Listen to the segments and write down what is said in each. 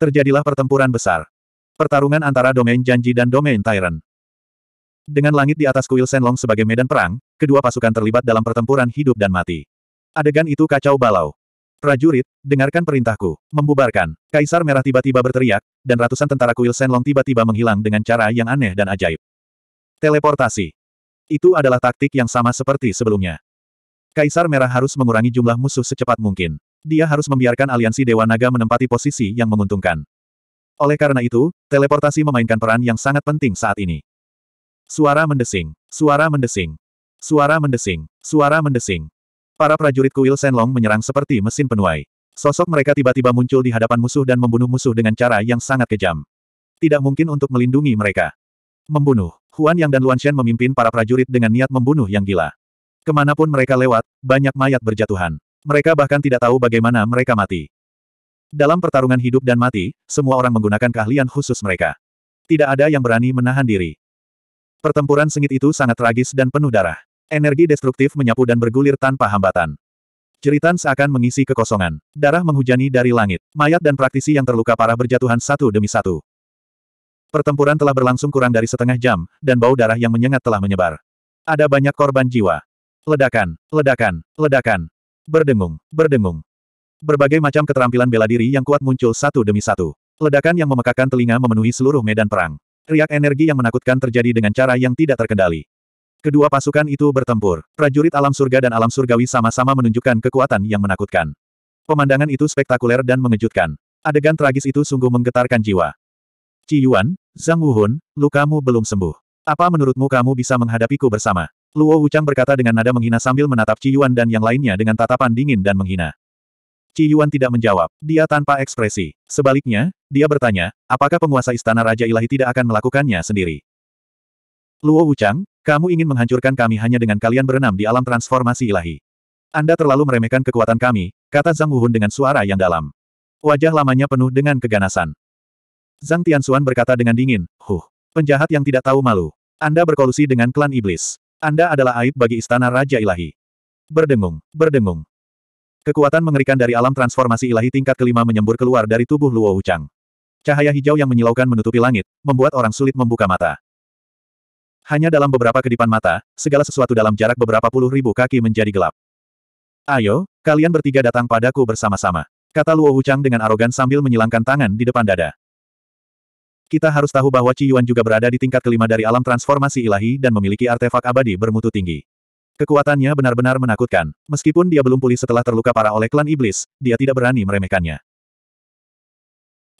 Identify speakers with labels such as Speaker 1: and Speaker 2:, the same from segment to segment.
Speaker 1: Terjadilah pertempuran besar. Pertarungan antara domain janji dan domain Tyrant. Dengan langit di atas kuil Senlong sebagai medan perang, kedua pasukan terlibat dalam pertempuran hidup dan mati. Adegan itu kacau balau. Prajurit, dengarkan perintahku. Membubarkan. Kaisar Merah tiba-tiba berteriak, dan ratusan tentara kuil Senlong tiba-tiba menghilang dengan cara yang aneh dan ajaib. Teleportasi. Itu adalah taktik yang sama seperti sebelumnya. Kaisar Merah harus mengurangi jumlah musuh secepat mungkin. Dia harus membiarkan aliansi Dewa Naga menempati posisi yang menguntungkan. Oleh karena itu, teleportasi memainkan peran yang sangat penting saat ini. Suara mendesing, suara mendesing, suara mendesing, suara mendesing. Para prajurit kuil Senlong menyerang seperti mesin penuai. Sosok mereka tiba-tiba muncul di hadapan musuh dan membunuh musuh dengan cara yang sangat kejam. Tidak mungkin untuk melindungi mereka. Membunuh. Huan Yang dan Luan Shen memimpin para prajurit dengan niat membunuh yang gila. Kemanapun mereka lewat, banyak mayat berjatuhan. Mereka bahkan tidak tahu bagaimana mereka mati. Dalam pertarungan hidup dan mati, semua orang menggunakan keahlian khusus mereka. Tidak ada yang berani menahan diri. Pertempuran sengit itu sangat tragis dan penuh darah. Energi destruktif menyapu dan bergulir tanpa hambatan. Jeritan seakan mengisi kekosongan. Darah menghujani dari langit. Mayat dan praktisi yang terluka parah berjatuhan satu demi satu. Pertempuran telah berlangsung kurang dari setengah jam, dan bau darah yang menyengat telah menyebar. Ada banyak korban jiwa. Ledakan, ledakan, ledakan. Berdengung, berdengung. Berbagai macam keterampilan bela diri yang kuat muncul satu demi satu. Ledakan yang memekakan telinga memenuhi seluruh medan perang. Riak energi yang menakutkan terjadi dengan cara yang tidak terkendali. Kedua pasukan itu bertempur. Prajurit alam surga dan alam surgawi sama-sama menunjukkan kekuatan yang menakutkan. Pemandangan itu spektakuler dan mengejutkan. Adegan tragis itu sungguh menggetarkan jiwa. Ci Yuan, Zhang Wuhun, lukamu belum sembuh. Apa menurutmu kamu bisa menghadapiku bersama? Luo Wuchang berkata dengan nada menghina sambil menatap Ci Yuan dan yang lainnya dengan tatapan dingin dan menghina. Ci Yuan tidak menjawab, dia tanpa ekspresi. Sebaliknya, dia bertanya, apakah penguasa istana Raja Ilahi tidak akan melakukannya sendiri? Luo Wuchang, kamu ingin menghancurkan kami hanya dengan kalian berenam di alam transformasi ilahi. Anda terlalu meremehkan kekuatan kami, kata Zhang Wuhun dengan suara yang dalam. Wajah lamanya penuh dengan keganasan. Zhang Tianxuan berkata dengan dingin, Huh, penjahat yang tidak tahu malu. Anda berkolusi dengan klan iblis. Anda adalah aib bagi istana Raja Ilahi. Berdengung, berdengung. Kekuatan mengerikan dari alam transformasi ilahi tingkat kelima menyembur keluar dari tubuh Luo Wuchang. Cahaya hijau yang menyilaukan menutupi langit, membuat orang sulit membuka mata. Hanya dalam beberapa kedipan mata, segala sesuatu dalam jarak beberapa puluh ribu kaki menjadi gelap. Ayo, kalian bertiga datang padaku bersama-sama. Kata Luo Wuchang dengan arogan sambil menyilangkan tangan di depan dada. Kita harus tahu bahwa Ci Yuan juga berada di tingkat kelima dari alam transformasi ilahi dan memiliki artefak abadi bermutu tinggi. Kekuatannya benar-benar menakutkan. Meskipun dia belum pulih setelah terluka parah oleh klan iblis, dia tidak berani meremehkannya.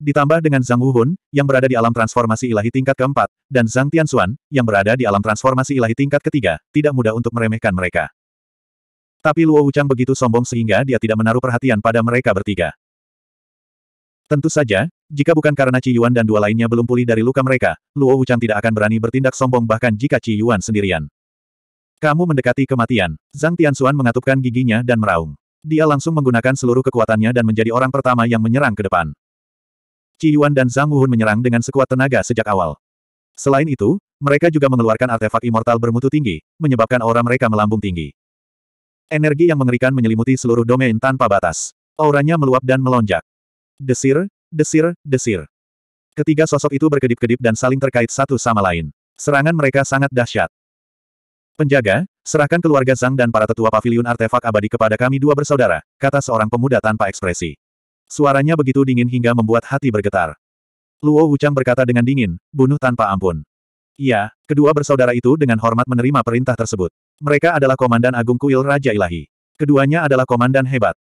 Speaker 1: Ditambah dengan Zhang Wuhun, yang berada di alam transformasi ilahi tingkat keempat, dan Zhang Tianxuan, yang berada di alam transformasi ilahi tingkat ketiga, tidak mudah untuk meremehkan mereka. Tapi Luo Wuchang begitu sombong sehingga dia tidak menaruh perhatian pada mereka bertiga. Tentu saja, jika bukan karena Ci Yuan dan dua lainnya belum pulih dari luka mereka, Luo Wuchang tidak akan berani bertindak sombong bahkan jika Ci Yuan sendirian. Kamu mendekati kematian. Zhang Tianxuan mengatupkan giginya dan meraung. Dia langsung menggunakan seluruh kekuatannya dan menjadi orang pertama yang menyerang ke depan. Ci Yuan dan Zhang Wuhun menyerang dengan sekuat tenaga sejak awal. Selain itu, mereka juga mengeluarkan artefak immortal bermutu tinggi, menyebabkan aura mereka melambung tinggi. Energi yang mengerikan menyelimuti seluruh domain tanpa batas. Auranya meluap dan melonjak. Desir, desir, desir. Ketiga sosok itu berkedip-kedip dan saling terkait satu sama lain. Serangan mereka sangat dahsyat. Penjaga, serahkan keluarga Zhang dan para tetua pavilion artefak abadi kepada kami dua bersaudara, kata seorang pemuda tanpa ekspresi. Suaranya begitu dingin hingga membuat hati bergetar. Luo Wuchang berkata dengan dingin, bunuh tanpa ampun. Iya, kedua bersaudara itu dengan hormat menerima perintah tersebut. Mereka adalah Komandan Agung Kuil Raja Ilahi. Keduanya adalah komandan hebat.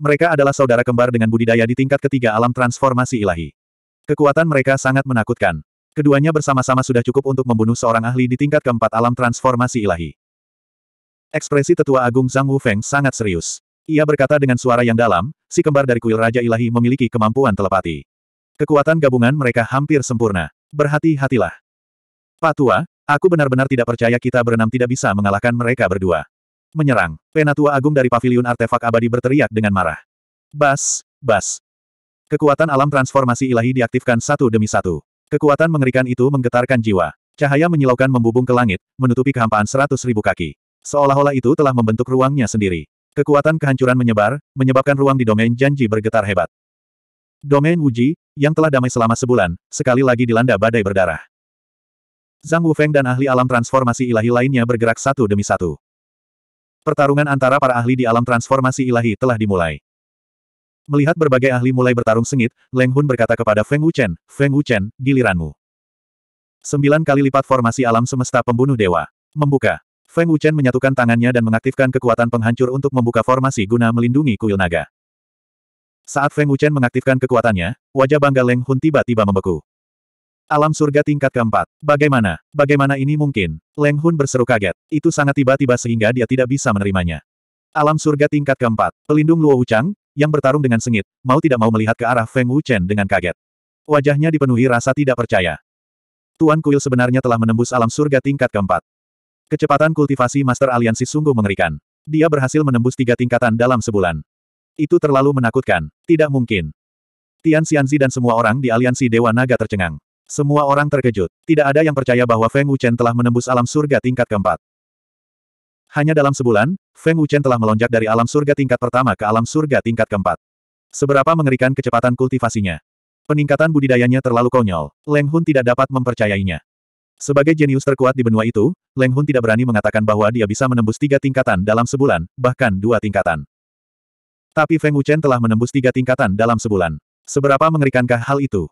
Speaker 1: Mereka adalah saudara kembar dengan budidaya di tingkat ketiga alam transformasi ilahi. Kekuatan mereka sangat menakutkan. Keduanya bersama-sama sudah cukup untuk membunuh seorang ahli di tingkat keempat alam transformasi ilahi. Ekspresi tetua agung Zhang Wufeng sangat serius. Ia berkata dengan suara yang dalam, si kembar dari kuil Raja Ilahi memiliki kemampuan telepati. Kekuatan gabungan mereka hampir sempurna. Berhati-hatilah. Pak Tua, aku benar-benar tidak percaya kita berenam tidak bisa mengalahkan mereka berdua. Menyerang. Penatua Agung dari Paviliun Artefak Abadi berteriak dengan marah. Bas, bas. Kekuatan alam transformasi ilahi diaktifkan satu demi satu. Kekuatan mengerikan itu menggetarkan jiwa. Cahaya menyilaukan membubung ke langit, menutupi kehampaan seratus ribu kaki. Seolah-olah itu telah membentuk ruangnya sendiri. Kekuatan kehancuran menyebar, menyebabkan ruang di domain janji bergetar hebat. Domain Wuji, yang telah damai selama sebulan, sekali lagi dilanda badai berdarah. Zhang Wufeng dan ahli alam transformasi ilahi lainnya bergerak satu demi satu. Pertarungan antara para ahli di alam transformasi ilahi telah dimulai. Melihat berbagai ahli mulai bertarung sengit, Leng Hun berkata kepada Feng Wuchen, Feng Wuchen, giliranmu. Sembilan kali lipat formasi alam semesta pembunuh dewa. Membuka. Feng Wuchen menyatukan tangannya dan mengaktifkan kekuatan penghancur untuk membuka formasi guna melindungi kuil naga. Saat Feng Wuchen mengaktifkan kekuatannya, wajah bangga Leng Hun tiba-tiba membeku. Alam surga tingkat keempat. Bagaimana? Bagaimana ini mungkin? Leng Hun berseru kaget. Itu sangat tiba-tiba sehingga dia tidak bisa menerimanya. Alam surga tingkat keempat. Pelindung Luo Wuchang, yang bertarung dengan sengit, mau tidak mau melihat ke arah Feng Chen dengan kaget. Wajahnya dipenuhi rasa tidak percaya. Tuan Kuil sebenarnya telah menembus alam surga tingkat keempat. Kecepatan kultivasi Master Aliansi sungguh mengerikan. Dia berhasil menembus tiga tingkatan dalam sebulan. Itu terlalu menakutkan. Tidak mungkin. Tian Xianzi dan semua orang di aliansi Dewa Naga tercengang. Semua orang terkejut. Tidak ada yang percaya bahwa Feng Wuchen telah menembus alam surga tingkat keempat. Hanya dalam sebulan, Feng Wuchen telah melonjak dari alam surga tingkat pertama ke alam surga tingkat keempat. Seberapa mengerikan kecepatan kultivasinya. Peningkatan budidayanya terlalu konyol. Leng Hun tidak dapat mempercayainya. Sebagai jenius terkuat di benua itu, Leng Hun tidak berani mengatakan bahwa dia bisa menembus tiga tingkatan dalam sebulan, bahkan dua tingkatan. Tapi Feng Wuchen telah menembus tiga tingkatan dalam sebulan. Seberapa mengerikankah hal itu?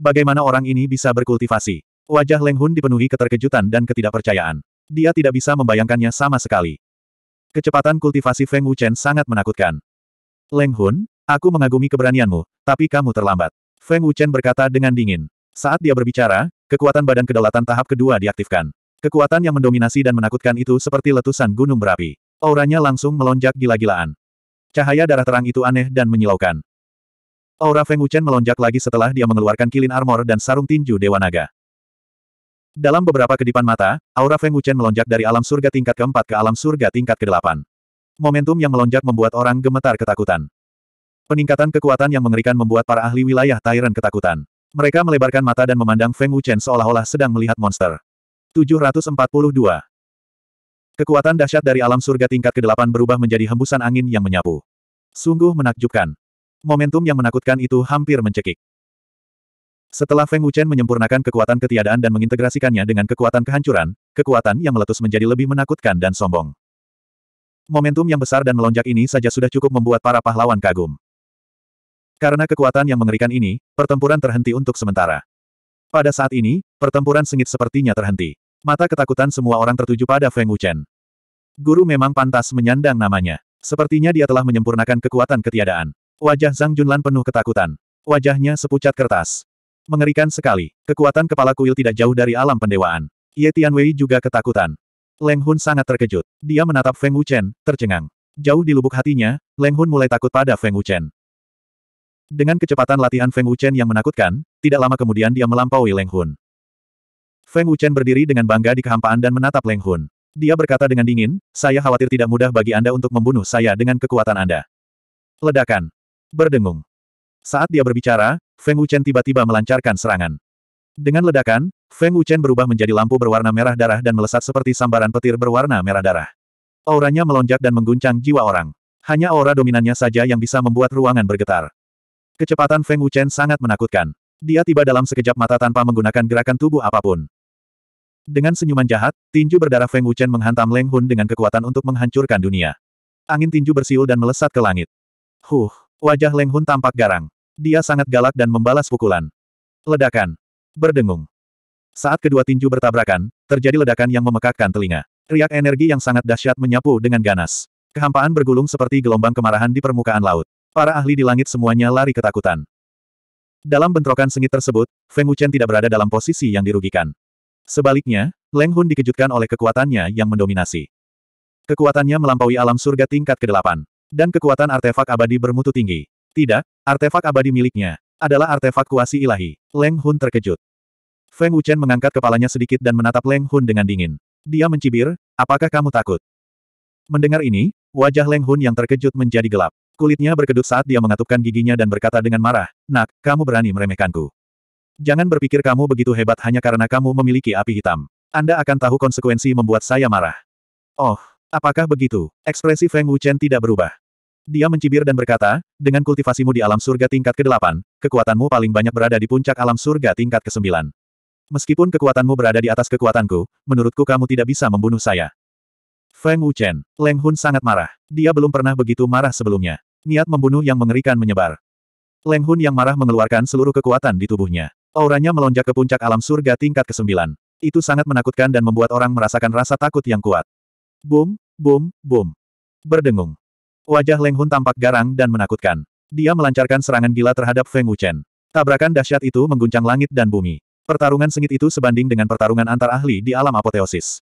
Speaker 1: Bagaimana orang ini bisa berkultivasi? Wajah Leng Hun dipenuhi keterkejutan dan ketidakpercayaan. Dia tidak bisa membayangkannya sama sekali. Kecepatan kultivasi Feng Wuchen sangat menakutkan. Leng Hun, aku mengagumi keberanianmu, tapi kamu terlambat. Feng Wuchen berkata dengan dingin. Saat dia berbicara, kekuatan badan kedaulatan tahap kedua diaktifkan. Kekuatan yang mendominasi dan menakutkan itu seperti letusan gunung berapi. Auranya langsung melonjak gila-gilaan. Cahaya darah terang itu aneh dan menyilaukan. Aura Feng Wuchen melonjak lagi setelah dia mengeluarkan kilin armor dan sarung tinju Dewa Naga. Dalam beberapa kedipan mata, aura Feng Wuchen melonjak dari alam surga tingkat keempat ke alam surga tingkat kedelapan. Momentum yang melonjak membuat orang gemetar ketakutan. Peningkatan kekuatan yang mengerikan membuat para ahli wilayah Tyrant ketakutan. Mereka melebarkan mata dan memandang Feng Wuchen seolah-olah sedang melihat monster. 742. Kekuatan dahsyat dari alam surga tingkat kedelapan berubah menjadi hembusan angin yang menyapu. Sungguh menakjubkan. Momentum yang menakutkan itu hampir mencekik. Setelah Feng Wuchen menyempurnakan kekuatan ketiadaan dan mengintegrasikannya dengan kekuatan kehancuran, kekuatan yang meletus menjadi lebih menakutkan dan sombong. Momentum yang besar dan melonjak ini saja sudah cukup membuat para pahlawan kagum. Karena kekuatan yang mengerikan ini, pertempuran terhenti untuk sementara. Pada saat ini, pertempuran sengit sepertinya terhenti. Mata ketakutan semua orang tertuju pada Feng Wuchen. Guru memang pantas menyandang namanya. Sepertinya dia telah menyempurnakan kekuatan ketiadaan. Wajah Zhang Junlan penuh ketakutan. Wajahnya sepucat kertas. Mengerikan sekali. Kekuatan kepala kuil tidak jauh dari alam pendewaan. Ye Tianwei juga ketakutan. Leng Hun sangat terkejut. Dia menatap Feng Wuchen, tercengang. Jauh di lubuk hatinya, Leng Hun mulai takut pada Feng Wuchen. Dengan kecepatan latihan Feng Wuchen yang menakutkan, tidak lama kemudian dia melampaui Leng Hun. Feng Wuchen berdiri dengan bangga di kehampaan dan menatap Leng Hun. Dia berkata dengan dingin, saya khawatir tidak mudah bagi Anda untuk membunuh saya dengan kekuatan Anda. Ledakan. Berdengung. Saat dia berbicara, Feng Wuchen tiba-tiba melancarkan serangan. Dengan ledakan, Feng Wuchen berubah menjadi lampu berwarna merah darah dan melesat seperti sambaran petir berwarna merah darah. Auranya melonjak dan mengguncang jiwa orang. Hanya aura dominannya saja yang bisa membuat ruangan bergetar. Kecepatan Feng Wuchen sangat menakutkan. Dia tiba dalam sekejap mata tanpa menggunakan gerakan tubuh apapun. Dengan senyuman jahat, tinju berdarah Feng Wuchen menghantam Leng Hun dengan kekuatan untuk menghancurkan dunia. Angin tinju bersiul dan melesat ke langit. Huh, Wajah Leng Hun tampak garang. Dia sangat galak dan membalas pukulan. Ledakan. Berdengung. Saat kedua tinju bertabrakan, terjadi ledakan yang memekakkan telinga. Riak energi yang sangat dahsyat menyapu dengan ganas. Kehampaan bergulung seperti gelombang kemarahan di permukaan laut. Para ahli di langit semuanya lari ketakutan. Dalam bentrokan sengit tersebut, Feng Wuchen tidak berada dalam posisi yang dirugikan. Sebaliknya, Leng Hun dikejutkan oleh kekuatannya yang mendominasi. Kekuatannya melampaui alam surga tingkat ke-8. Dan kekuatan artefak abadi bermutu tinggi. Tidak, artefak abadi miliknya adalah artefak kuasi ilahi. Leng Hun terkejut. Feng Wuchen mengangkat kepalanya sedikit dan menatap Leng Hun dengan dingin. Dia mencibir, apakah kamu takut? Mendengar ini, wajah Leng Hun yang terkejut menjadi gelap. Kulitnya berkedut saat dia mengatupkan giginya dan berkata dengan marah, Nak, kamu berani meremehkanku. Jangan berpikir kamu begitu hebat hanya karena kamu memiliki api hitam. Anda akan tahu konsekuensi membuat saya marah. Oh, Apakah begitu? Ekspresi Feng Wuchen tidak berubah. Dia mencibir dan berkata, dengan kultivasimu di alam surga tingkat ke-8, kekuatanmu paling banyak berada di puncak alam surga tingkat ke-9. Meskipun kekuatanmu berada di atas kekuatanku, menurutku kamu tidak bisa membunuh saya. Feng Wuchen, Leng Hun sangat marah. Dia belum pernah begitu marah sebelumnya. Niat membunuh yang mengerikan menyebar. Leng Hun yang marah mengeluarkan seluruh kekuatan di tubuhnya. Auranya melonjak ke puncak alam surga tingkat ke-9. Itu sangat menakutkan dan membuat orang merasakan rasa takut yang kuat. Boom, boom, boom. Berdengung. Wajah Leng Hun tampak garang dan menakutkan. Dia melancarkan serangan gila terhadap Feng Wuchen. Tabrakan dahsyat itu mengguncang langit dan bumi. Pertarungan sengit itu sebanding dengan pertarungan antar ahli di alam apoteosis.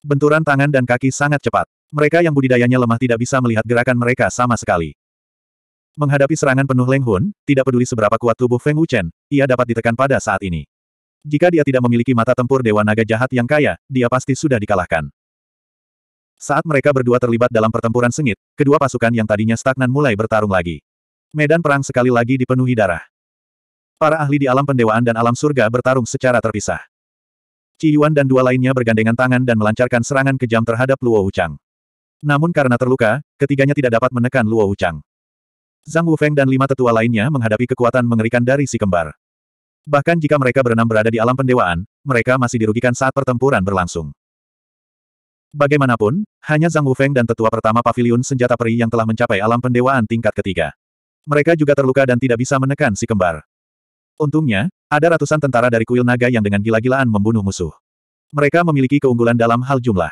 Speaker 1: Benturan tangan dan kaki sangat cepat. Mereka yang budidayanya lemah tidak bisa melihat gerakan mereka sama sekali. Menghadapi serangan penuh Leng Hun, tidak peduli seberapa kuat tubuh Feng Wuchen, ia dapat ditekan pada saat ini. Jika dia tidak memiliki mata tempur Dewa Naga Jahat yang kaya, dia pasti sudah dikalahkan. Saat mereka berdua terlibat dalam pertempuran sengit, kedua pasukan yang tadinya stagnan mulai bertarung lagi. Medan perang sekali lagi dipenuhi darah. Para ahli di alam pendewaan dan alam surga bertarung secara terpisah. Ci Yuan dan dua lainnya bergandengan tangan dan melancarkan serangan kejam terhadap Luo Wuchang. Namun karena terluka, ketiganya tidak dapat menekan Luo Wuchang. Zhang Wufeng dan lima tetua lainnya menghadapi kekuatan mengerikan dari si kembar. Bahkan jika mereka berenam berada di alam pendewaan, mereka masih dirugikan saat pertempuran berlangsung. Bagaimanapun, hanya Zhang Wufeng dan tetua pertama paviliun senjata peri yang telah mencapai alam pendewaan tingkat ketiga. Mereka juga terluka dan tidak bisa menekan si kembar. Untungnya, ada ratusan tentara dari kuil naga yang dengan gila-gilaan membunuh musuh. Mereka memiliki keunggulan dalam hal jumlah.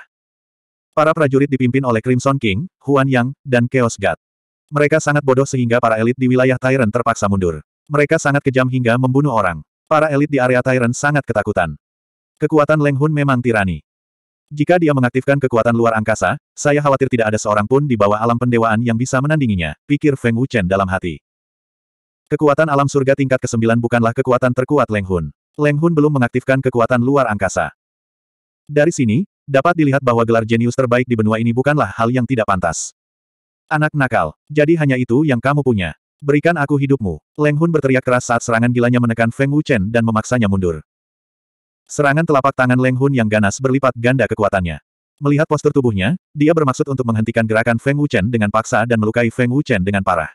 Speaker 1: Para prajurit dipimpin oleh Crimson King, Huan Yang, dan Chaos God. Mereka sangat bodoh sehingga para elit di wilayah Tyrant terpaksa mundur. Mereka sangat kejam hingga membunuh orang. Para elit di area Tyrant sangat ketakutan. Kekuatan Leng Hun memang tirani. Jika dia mengaktifkan kekuatan luar angkasa, saya khawatir tidak ada seorang pun di bawah alam pendewaan yang bisa menandinginya, pikir Feng Wuchen dalam hati. Kekuatan alam surga tingkat ke-9 bukanlah kekuatan terkuat Leng Hun. Leng Hun belum mengaktifkan kekuatan luar angkasa. Dari sini, dapat dilihat bahwa gelar jenius terbaik di benua ini bukanlah hal yang tidak pantas. Anak nakal, jadi hanya itu yang kamu punya. Berikan aku hidupmu. Leng Hun berteriak keras saat serangan gilanya menekan Feng Wuchen dan memaksanya mundur. Serangan telapak tangan Leng Hun yang ganas berlipat ganda kekuatannya. Melihat postur tubuhnya, dia bermaksud untuk menghentikan gerakan Feng Wuchen dengan paksa dan melukai Feng Wuchen dengan parah.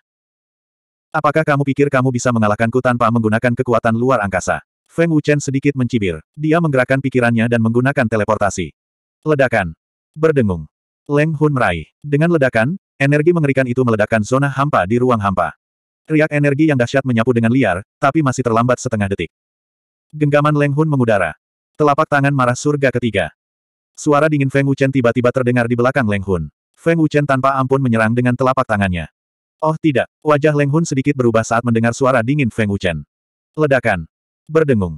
Speaker 1: Apakah kamu pikir kamu bisa mengalahkanku tanpa menggunakan kekuatan luar angkasa? Feng Wuchen sedikit mencibir. Dia menggerakkan pikirannya dan menggunakan teleportasi. Ledakan. Berdengung. Leng Hun meraih. Dengan ledakan, energi mengerikan itu meledakkan zona hampa di ruang hampa. Riak energi yang dahsyat menyapu dengan liar, tapi masih terlambat setengah detik. Genggaman Leng Hun mengudara. Telapak tangan marah surga ketiga. Suara dingin Feng Wuchen tiba-tiba terdengar di belakang Leng Hun. Feng Wuchen tanpa ampun menyerang dengan telapak tangannya. Oh tidak, wajah Leng Hun sedikit berubah saat mendengar suara dingin Feng Wuchen. Ledakan. Berdengung.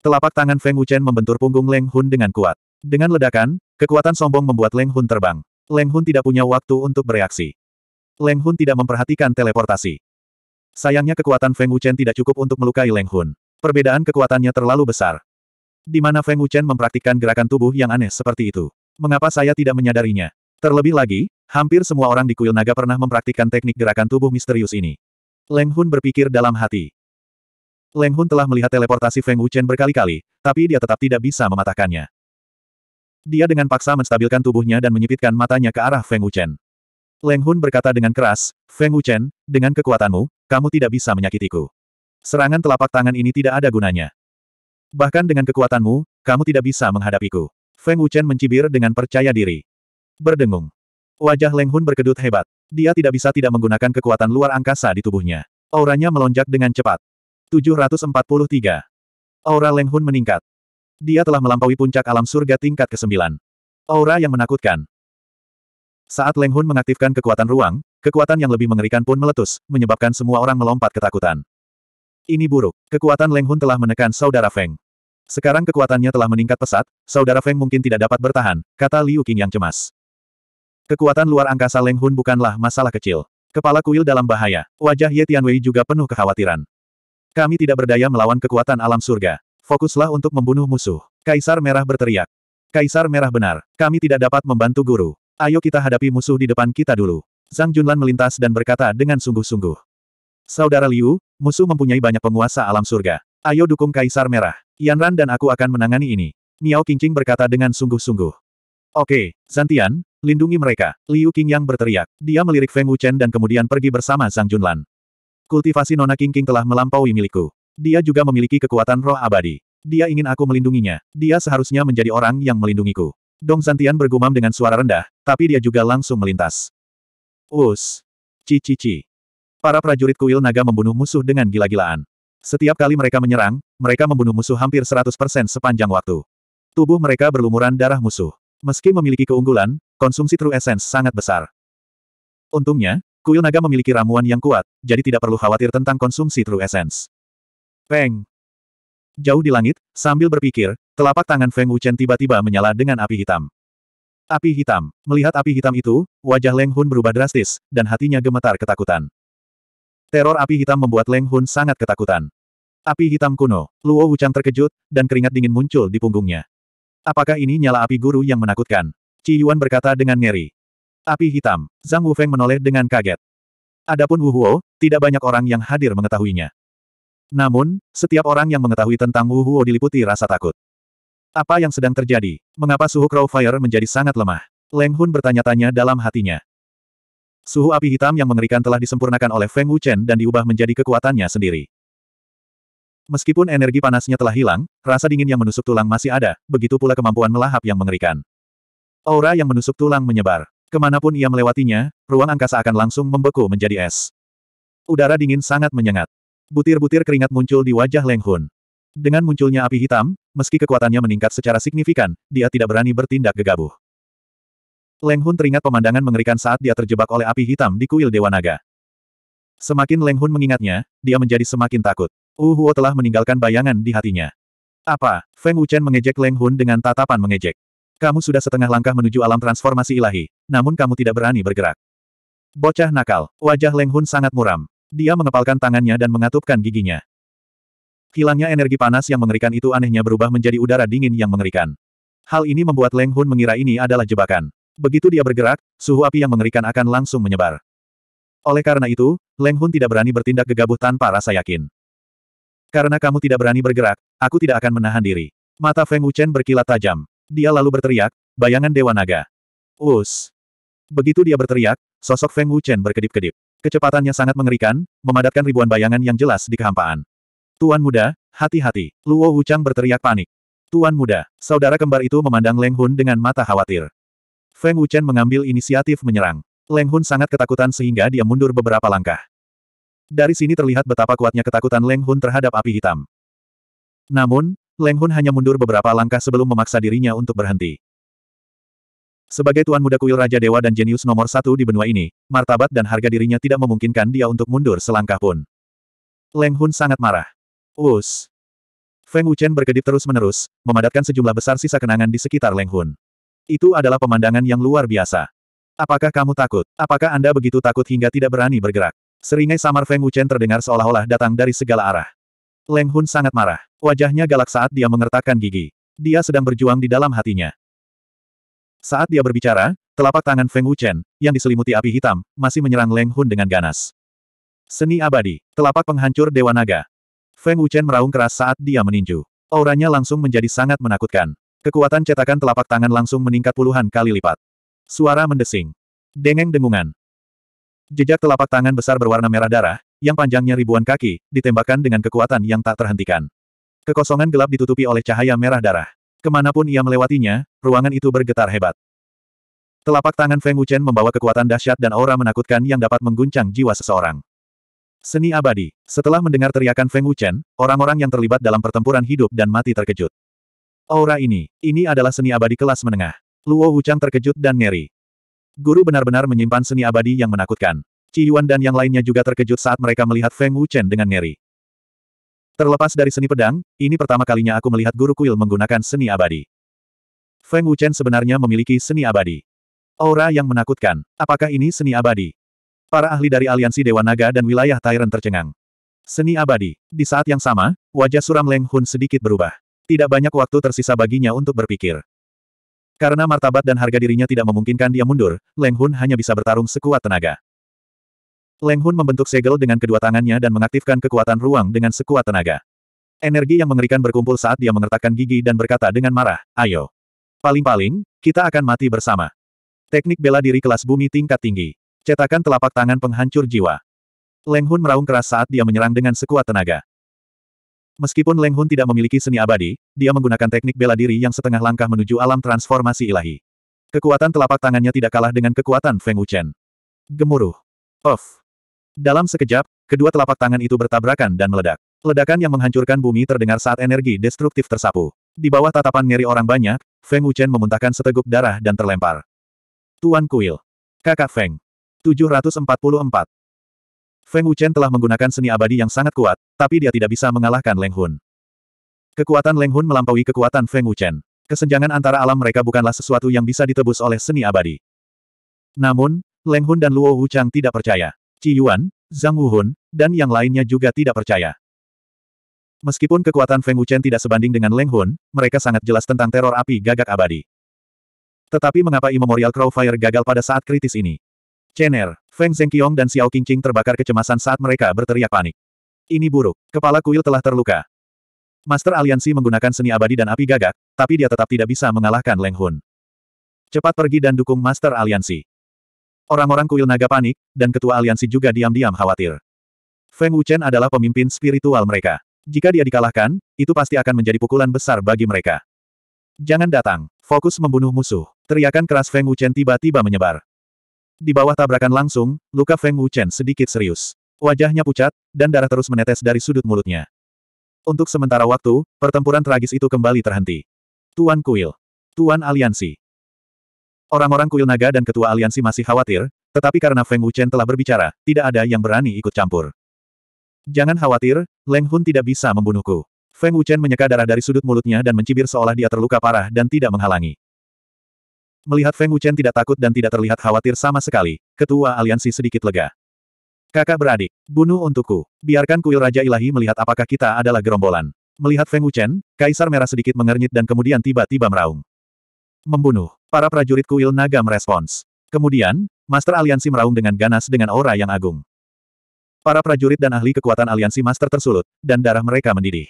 Speaker 1: Telapak tangan Feng Wuchen membentur punggung Leng Hun dengan kuat. Dengan ledakan, kekuatan sombong membuat Leng Hun terbang. Leng Hun tidak punya waktu untuk bereaksi. Leng Hun tidak memperhatikan teleportasi. Sayangnya kekuatan Feng Wuchen tidak cukup untuk melukai Leng Hun. Perbedaan kekuatannya terlalu besar. Di mana Feng Wuchen mempraktikkan gerakan tubuh yang aneh seperti itu. Mengapa saya tidak menyadarinya? Terlebih lagi, hampir semua orang di kuil naga pernah mempraktikkan teknik gerakan tubuh misterius ini. Leng Hun berpikir dalam hati. Leng Hun telah melihat teleportasi Feng Wuchen berkali-kali, tapi dia tetap tidak bisa mematahkannya. Dia dengan paksa menstabilkan tubuhnya dan menyipitkan matanya ke arah Feng Wuchen. Leng Hun berkata dengan keras, Feng Wuchen, dengan kekuatanmu, kamu tidak bisa menyakitiku. Serangan telapak tangan ini tidak ada gunanya. Bahkan dengan kekuatanmu, kamu tidak bisa menghadapiku. Feng Wuchen mencibir dengan percaya diri. Berdengung. Wajah Leng Hun berkedut hebat. Dia tidak bisa tidak menggunakan kekuatan luar angkasa di tubuhnya. Auranya melonjak dengan cepat. 743. Aura Leng Hun meningkat. Dia telah melampaui puncak alam surga tingkat ke-9. Aura yang menakutkan. Saat Leng Hun mengaktifkan kekuatan ruang, kekuatan yang lebih mengerikan pun meletus, menyebabkan semua orang melompat ketakutan. Ini buruk. Kekuatan Leng Hun telah menekan saudara Feng. Sekarang kekuatannya telah meningkat pesat, saudara Feng mungkin tidak dapat bertahan, kata Liu Qing yang cemas. Kekuatan luar angkasa Leng Hun bukanlah masalah kecil. Kepala kuil dalam bahaya, wajah Ye Tianwei juga penuh kekhawatiran. Kami tidak berdaya melawan kekuatan alam surga. Fokuslah untuk membunuh musuh. Kaisar Merah berteriak. Kaisar Merah benar, kami tidak dapat membantu guru. Ayo kita hadapi musuh di depan kita dulu. Zhang Junlan melintas dan berkata dengan sungguh-sungguh. Saudara Liu, musuh mempunyai banyak penguasa alam surga. Ayo dukung Kaisar Merah. Yanran dan aku akan menangani ini. Miao Qingqing berkata dengan sungguh-sungguh. Oke, Zantian, lindungi mereka. Liu Qingyang berteriak. Dia melirik Feng Wuchen dan kemudian pergi bersama Zhang Junlan. Kultivasi Nona Qingqing telah melampaui milikku. Dia juga memiliki kekuatan roh abadi. Dia ingin aku melindunginya. Dia seharusnya menjadi orang yang melindungiku. Dong Zantian bergumam dengan suara rendah, tapi dia juga langsung melintas. Us. Cici-ci. Para prajurit kuil naga membunuh musuh dengan gila-gilaan. Setiap kali mereka menyerang, mereka membunuh musuh hampir 100% sepanjang waktu. Tubuh mereka berlumuran darah musuh. Meski memiliki keunggulan, konsumsi True Essence sangat besar. Untungnya, kuil naga memiliki ramuan yang kuat, jadi tidak perlu khawatir tentang konsumsi True Essence. Peng! Jauh di langit, sambil berpikir, telapak tangan Feng Wuchen tiba-tiba menyala dengan api hitam. Api hitam. Melihat api hitam itu, wajah Leng Hun berubah drastis, dan hatinya gemetar ketakutan. Teror api hitam membuat Leng Hun sangat ketakutan. Api hitam kuno, Luo Wuchang terkejut, dan keringat dingin muncul di punggungnya. Apakah ini nyala api guru yang menakutkan? Ci Yuan berkata dengan ngeri. Api hitam, Zhang Wufeng menoleh dengan kaget. Adapun Wu Huo, tidak banyak orang yang hadir mengetahuinya. Namun, setiap orang yang mengetahui tentang Wu Huo diliputi rasa takut. Apa yang sedang terjadi? Mengapa suhu Crowfire menjadi sangat lemah? Leng Hun bertanya-tanya dalam hatinya. Suhu api hitam yang mengerikan telah disempurnakan oleh Feng Wuchen dan diubah menjadi kekuatannya sendiri. Meskipun energi panasnya telah hilang, rasa dingin yang menusuk tulang masih ada, begitu pula kemampuan melahap yang mengerikan. Aura yang menusuk tulang menyebar. Kemanapun ia melewatinya, ruang angkasa akan langsung membeku menjadi es. Udara dingin sangat menyengat. Butir-butir keringat muncul di wajah Leng Hun. Dengan munculnya api hitam, meski kekuatannya meningkat secara signifikan, dia tidak berani bertindak gegabah. Leng Hun teringat pemandangan mengerikan saat dia terjebak oleh api hitam di kuil Dewa Naga. Semakin Leng Hun mengingatnya, dia menjadi semakin takut. Wu Huo telah meninggalkan bayangan di hatinya. Apa? Feng Wuchen mengejek Leng Hun dengan tatapan mengejek. Kamu sudah setengah langkah menuju alam transformasi ilahi, namun kamu tidak berani bergerak. Bocah nakal, wajah Leng Hun sangat muram. Dia mengepalkan tangannya dan mengatupkan giginya. Hilangnya energi panas yang mengerikan itu anehnya berubah menjadi udara dingin yang mengerikan. Hal ini membuat Leng Hun mengira ini adalah jebakan. Begitu dia bergerak, suhu api yang mengerikan akan langsung menyebar. Oleh karena itu, Leng Hun tidak berani bertindak gegabah tanpa rasa yakin. Karena kamu tidak berani bergerak, aku tidak akan menahan diri. Mata Feng Wuchen berkilat tajam. Dia lalu berteriak, bayangan Dewa Naga. Us! Begitu dia berteriak, sosok Feng Wuchen berkedip-kedip. Kecepatannya sangat mengerikan, memadatkan ribuan bayangan yang jelas di kehampaan. Tuan muda, hati-hati. Luo Wuchang berteriak panik. Tuan muda, saudara kembar itu memandang Leng Hun dengan mata khawatir. Feng Wuchen mengambil inisiatif menyerang. Leng Hun sangat ketakutan sehingga dia mundur beberapa langkah. Dari sini terlihat betapa kuatnya ketakutan Leng Hun terhadap api hitam. Namun, Leng Hun hanya mundur beberapa langkah sebelum memaksa dirinya untuk berhenti. Sebagai tuan muda kuil Raja Dewa dan jenius nomor satu di benua ini, martabat dan harga dirinya tidak memungkinkan dia untuk mundur selangkah pun. Leng Hun sangat marah. Us. Feng Wuchen berkedip terus-menerus, memadatkan sejumlah besar sisa kenangan di sekitar Leng Hun. Itu adalah pemandangan yang luar biasa. Apakah kamu takut? Apakah Anda begitu takut hingga tidak berani bergerak? Seringai samar Feng Wuchen terdengar seolah-olah datang dari segala arah. Leng Hun sangat marah. Wajahnya galak saat dia mengertakkan gigi. Dia sedang berjuang di dalam hatinya. Saat dia berbicara, telapak tangan Feng Wuchen, yang diselimuti api hitam, masih menyerang Leng Hun dengan ganas. Seni abadi, telapak penghancur Dewa Naga. Feng Wuchen meraung keras saat dia meninju. Auranya langsung menjadi sangat menakutkan. Kekuatan cetakan telapak tangan langsung meningkat puluhan kali lipat. Suara mendesing. Dengeng dengungan. Jejak telapak tangan besar berwarna merah darah, yang panjangnya ribuan kaki, ditembakkan dengan kekuatan yang tak terhentikan. Kekosongan gelap ditutupi oleh cahaya merah darah. Kemanapun ia melewatinya, ruangan itu bergetar hebat. Telapak tangan Feng Wuchen membawa kekuatan dahsyat dan aura menakutkan yang dapat mengguncang jiwa seseorang. Seni abadi. Setelah mendengar teriakan Feng Wuchen, orang-orang yang terlibat dalam pertempuran hidup dan mati terkejut. Aura ini, ini adalah seni abadi kelas menengah. Luo Wuchang terkejut dan ngeri. Guru benar-benar menyimpan seni abadi yang menakutkan. Ci Yuan dan yang lainnya juga terkejut saat mereka melihat Feng Wuchen dengan ngeri. Terlepas dari seni pedang, ini pertama kalinya aku melihat guru kuil menggunakan seni abadi. Feng Wuchen sebenarnya memiliki seni abadi. Aura yang menakutkan. Apakah ini seni abadi? Para ahli dari aliansi Dewa Naga dan wilayah Tyrant tercengang. Seni abadi. Di saat yang sama, wajah Suram Leng Hun sedikit berubah. Tidak banyak waktu tersisa baginya untuk berpikir. Karena martabat dan harga dirinya tidak memungkinkan dia mundur, Leng Hun hanya bisa bertarung sekuat tenaga. Leng Hun membentuk segel dengan kedua tangannya dan mengaktifkan kekuatan ruang dengan sekuat tenaga. Energi yang mengerikan berkumpul saat dia mengertakkan gigi dan berkata dengan marah, ayo. Paling-paling, kita akan mati bersama. Teknik bela diri kelas bumi tingkat tinggi. Cetakan telapak tangan penghancur jiwa. Leng Hun meraung keras saat dia menyerang dengan sekuat tenaga. Meskipun Leng Hun tidak memiliki seni abadi, dia menggunakan teknik bela diri yang setengah langkah menuju alam transformasi ilahi. Kekuatan telapak tangannya tidak kalah dengan kekuatan Feng Wuchen. Gemuruh. Of. Dalam sekejap, kedua telapak tangan itu bertabrakan dan meledak. Ledakan yang menghancurkan bumi terdengar saat energi destruktif tersapu. Di bawah tatapan ngeri orang banyak, Feng Wuchen memuntahkan seteguk darah dan terlempar. Tuan Kuil. Kakak Feng. 744. Feng Wuchen telah menggunakan seni abadi yang sangat kuat, tapi dia tidak bisa mengalahkan Leng Hun. Kekuatan Leng Hun melampaui kekuatan Feng Wuchen. Kesenjangan antara alam mereka bukanlah sesuatu yang bisa ditebus oleh seni abadi. Namun, Leng Hun dan Luo Wuchang tidak percaya. Qi Yuan, Zhang Wuhun, dan yang lainnya juga tidak percaya. Meskipun kekuatan Feng Wuchen tidak sebanding dengan Leng Hun, mereka sangat jelas tentang teror api gagak abadi. Tetapi mengapa Immemorial Crowfire gagal pada saat kritis ini? Cener, Feng Zhengqiong dan Xiao Qingqing terbakar kecemasan saat mereka berteriak panik. Ini buruk, kepala kuil telah terluka. Master Aliansi menggunakan seni abadi dan api gagak, tapi dia tetap tidak bisa mengalahkan Leng Hun. Cepat pergi dan dukung Master Aliansi. Orang-orang kuil naga panik, dan ketua aliansi juga diam-diam khawatir. Feng Wuchen adalah pemimpin spiritual mereka. Jika dia dikalahkan, itu pasti akan menjadi pukulan besar bagi mereka. Jangan datang, fokus membunuh musuh. Teriakan keras Feng Wuchen tiba-tiba menyebar. Di bawah tabrakan langsung, luka Feng Wuchen sedikit serius. Wajahnya pucat, dan darah terus menetes dari sudut mulutnya. Untuk sementara waktu, pertempuran tragis itu kembali terhenti. Tuan Kuil. Tuan Aliansi. Orang-orang kuil naga dan ketua aliansi masih khawatir, tetapi karena Feng Wuchen telah berbicara, tidak ada yang berani ikut campur. Jangan khawatir, Leng Hun tidak bisa membunuhku. Feng Wuchen menyeka darah dari sudut mulutnya dan mencibir seolah dia terluka parah dan tidak menghalangi. Melihat Feng Wuchen tidak takut dan tidak terlihat khawatir sama sekali, ketua aliansi sedikit lega. Kakak beradik, bunuh untukku. Biarkan kuil Raja Ilahi melihat apakah kita adalah gerombolan. Melihat Feng Wuchen, Kaisar Merah sedikit mengernyit dan kemudian tiba-tiba meraung. Membunuh. Para prajurit kuil naga merespons. Kemudian, Master Aliansi meraung dengan ganas dengan aura yang agung. Para prajurit dan ahli kekuatan aliansi Master tersulut, dan darah mereka mendidih.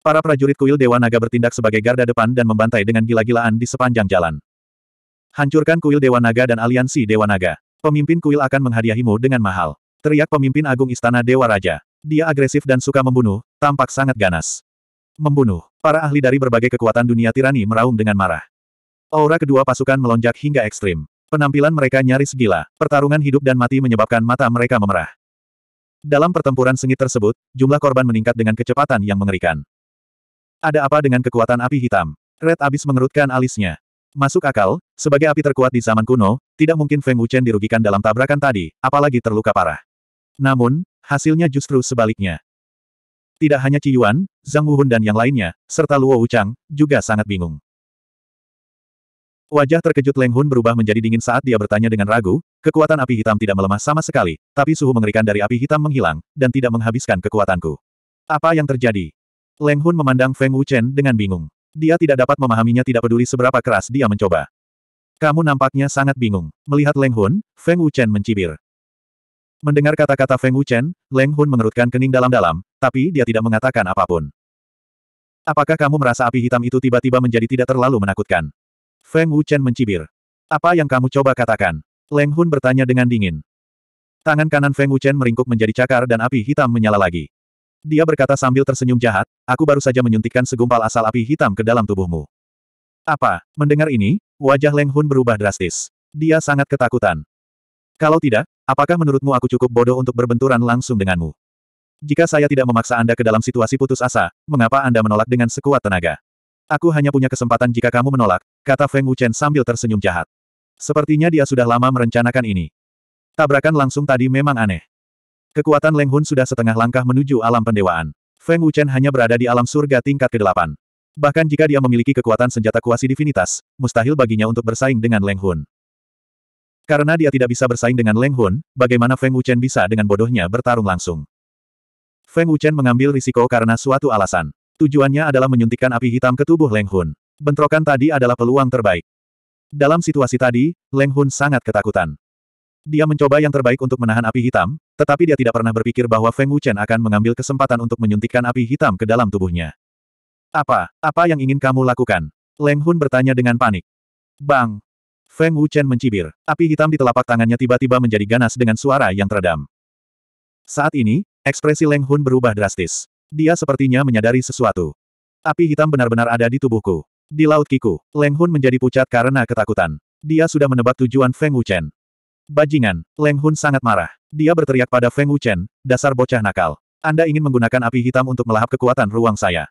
Speaker 1: Para prajurit kuil Dewa Naga bertindak sebagai garda depan dan membantai dengan gila-gilaan di sepanjang jalan. Hancurkan kuil Dewa Naga dan aliansi Dewa Naga. Pemimpin kuil akan menghadiahimu dengan mahal. Teriak pemimpin agung istana Dewa Raja. Dia agresif dan suka membunuh, tampak sangat ganas. Membunuh. Para ahli dari berbagai kekuatan dunia tirani meraung dengan marah. Aura kedua pasukan melonjak hingga ekstrim. Penampilan mereka nyaris gila. Pertarungan hidup dan mati menyebabkan mata mereka memerah. Dalam pertempuran sengit tersebut, jumlah korban meningkat dengan kecepatan yang mengerikan. Ada apa dengan kekuatan api hitam? Red Abyss mengerutkan alisnya. Masuk akal, sebagai api terkuat di zaman kuno, tidak mungkin Feng Wuchen dirugikan dalam tabrakan tadi, apalagi terluka parah. Namun, hasilnya justru sebaliknya. Tidak hanya Ci Yuan, Zhang Wuhun dan yang lainnya, serta Luo Wuchang, juga sangat bingung. Wajah terkejut Leng Hun berubah menjadi dingin saat dia bertanya dengan ragu, kekuatan api hitam tidak melemah sama sekali, tapi suhu mengerikan dari api hitam menghilang, dan tidak menghabiskan kekuatanku. Apa yang terjadi? Leng Hun memandang Feng Wuchen dengan bingung. Dia tidak dapat memahaminya tidak peduli seberapa keras dia mencoba. Kamu nampaknya sangat bingung. Melihat Leng Hun, Feng Wuchen mencibir. Mendengar kata-kata Feng Wuchen, Leng Hun mengerutkan kening dalam-dalam, tapi dia tidak mengatakan apapun. Apakah kamu merasa api hitam itu tiba-tiba menjadi tidak terlalu menakutkan? Feng Wuchen mencibir. Apa yang kamu coba katakan? Leng Hun bertanya dengan dingin. Tangan kanan Feng Wuchen meringkuk menjadi cakar dan api hitam menyala lagi. Dia berkata sambil tersenyum jahat, aku baru saja menyuntikkan segumpal asal api hitam ke dalam tubuhmu. Apa? Mendengar ini, wajah Leng Hun berubah drastis. Dia sangat ketakutan. Kalau tidak, apakah menurutmu aku cukup bodoh untuk berbenturan langsung denganmu? Jika saya tidak memaksa Anda ke dalam situasi putus asa, mengapa Anda menolak dengan sekuat tenaga? Aku hanya punya kesempatan jika kamu menolak, kata Feng Wuchen sambil tersenyum jahat. Sepertinya dia sudah lama merencanakan ini. Tabrakan langsung tadi memang aneh. Kekuatan Leng Hun sudah setengah langkah menuju alam pendewaan. Feng Wuchen hanya berada di alam surga tingkat ke-8. Bahkan jika dia memiliki kekuatan senjata kuasi divinitas, mustahil baginya untuk bersaing dengan Leng Hun. Karena dia tidak bisa bersaing dengan Leng Hun, bagaimana Feng Wuchen bisa dengan bodohnya bertarung langsung? Feng Wuchen mengambil risiko karena suatu alasan. Tujuannya adalah menyuntikkan api hitam ke tubuh Leng Hun. Bentrokan tadi adalah peluang terbaik. Dalam situasi tadi, Leng Hun sangat ketakutan. Dia mencoba yang terbaik untuk menahan api hitam, tetapi dia tidak pernah berpikir bahwa Feng Wuchen akan mengambil kesempatan untuk menyuntikkan api hitam ke dalam tubuhnya. Apa? Apa yang ingin kamu lakukan? Leng Hun bertanya dengan panik. Bang! Feng Wuchen mencibir. Api hitam di telapak tangannya tiba-tiba menjadi ganas dengan suara yang teredam. Saat ini, ekspresi Leng Hun berubah drastis. Dia sepertinya menyadari sesuatu. Api hitam benar-benar ada di tubuhku. Di Laut Kiku, Leng Hun menjadi pucat karena ketakutan. Dia sudah menebak tujuan Feng Wuchen. Bajingan, Leng Hun sangat marah. Dia berteriak pada Feng Wuchen, dasar bocah nakal. Anda ingin menggunakan api hitam untuk melahap kekuatan ruang saya.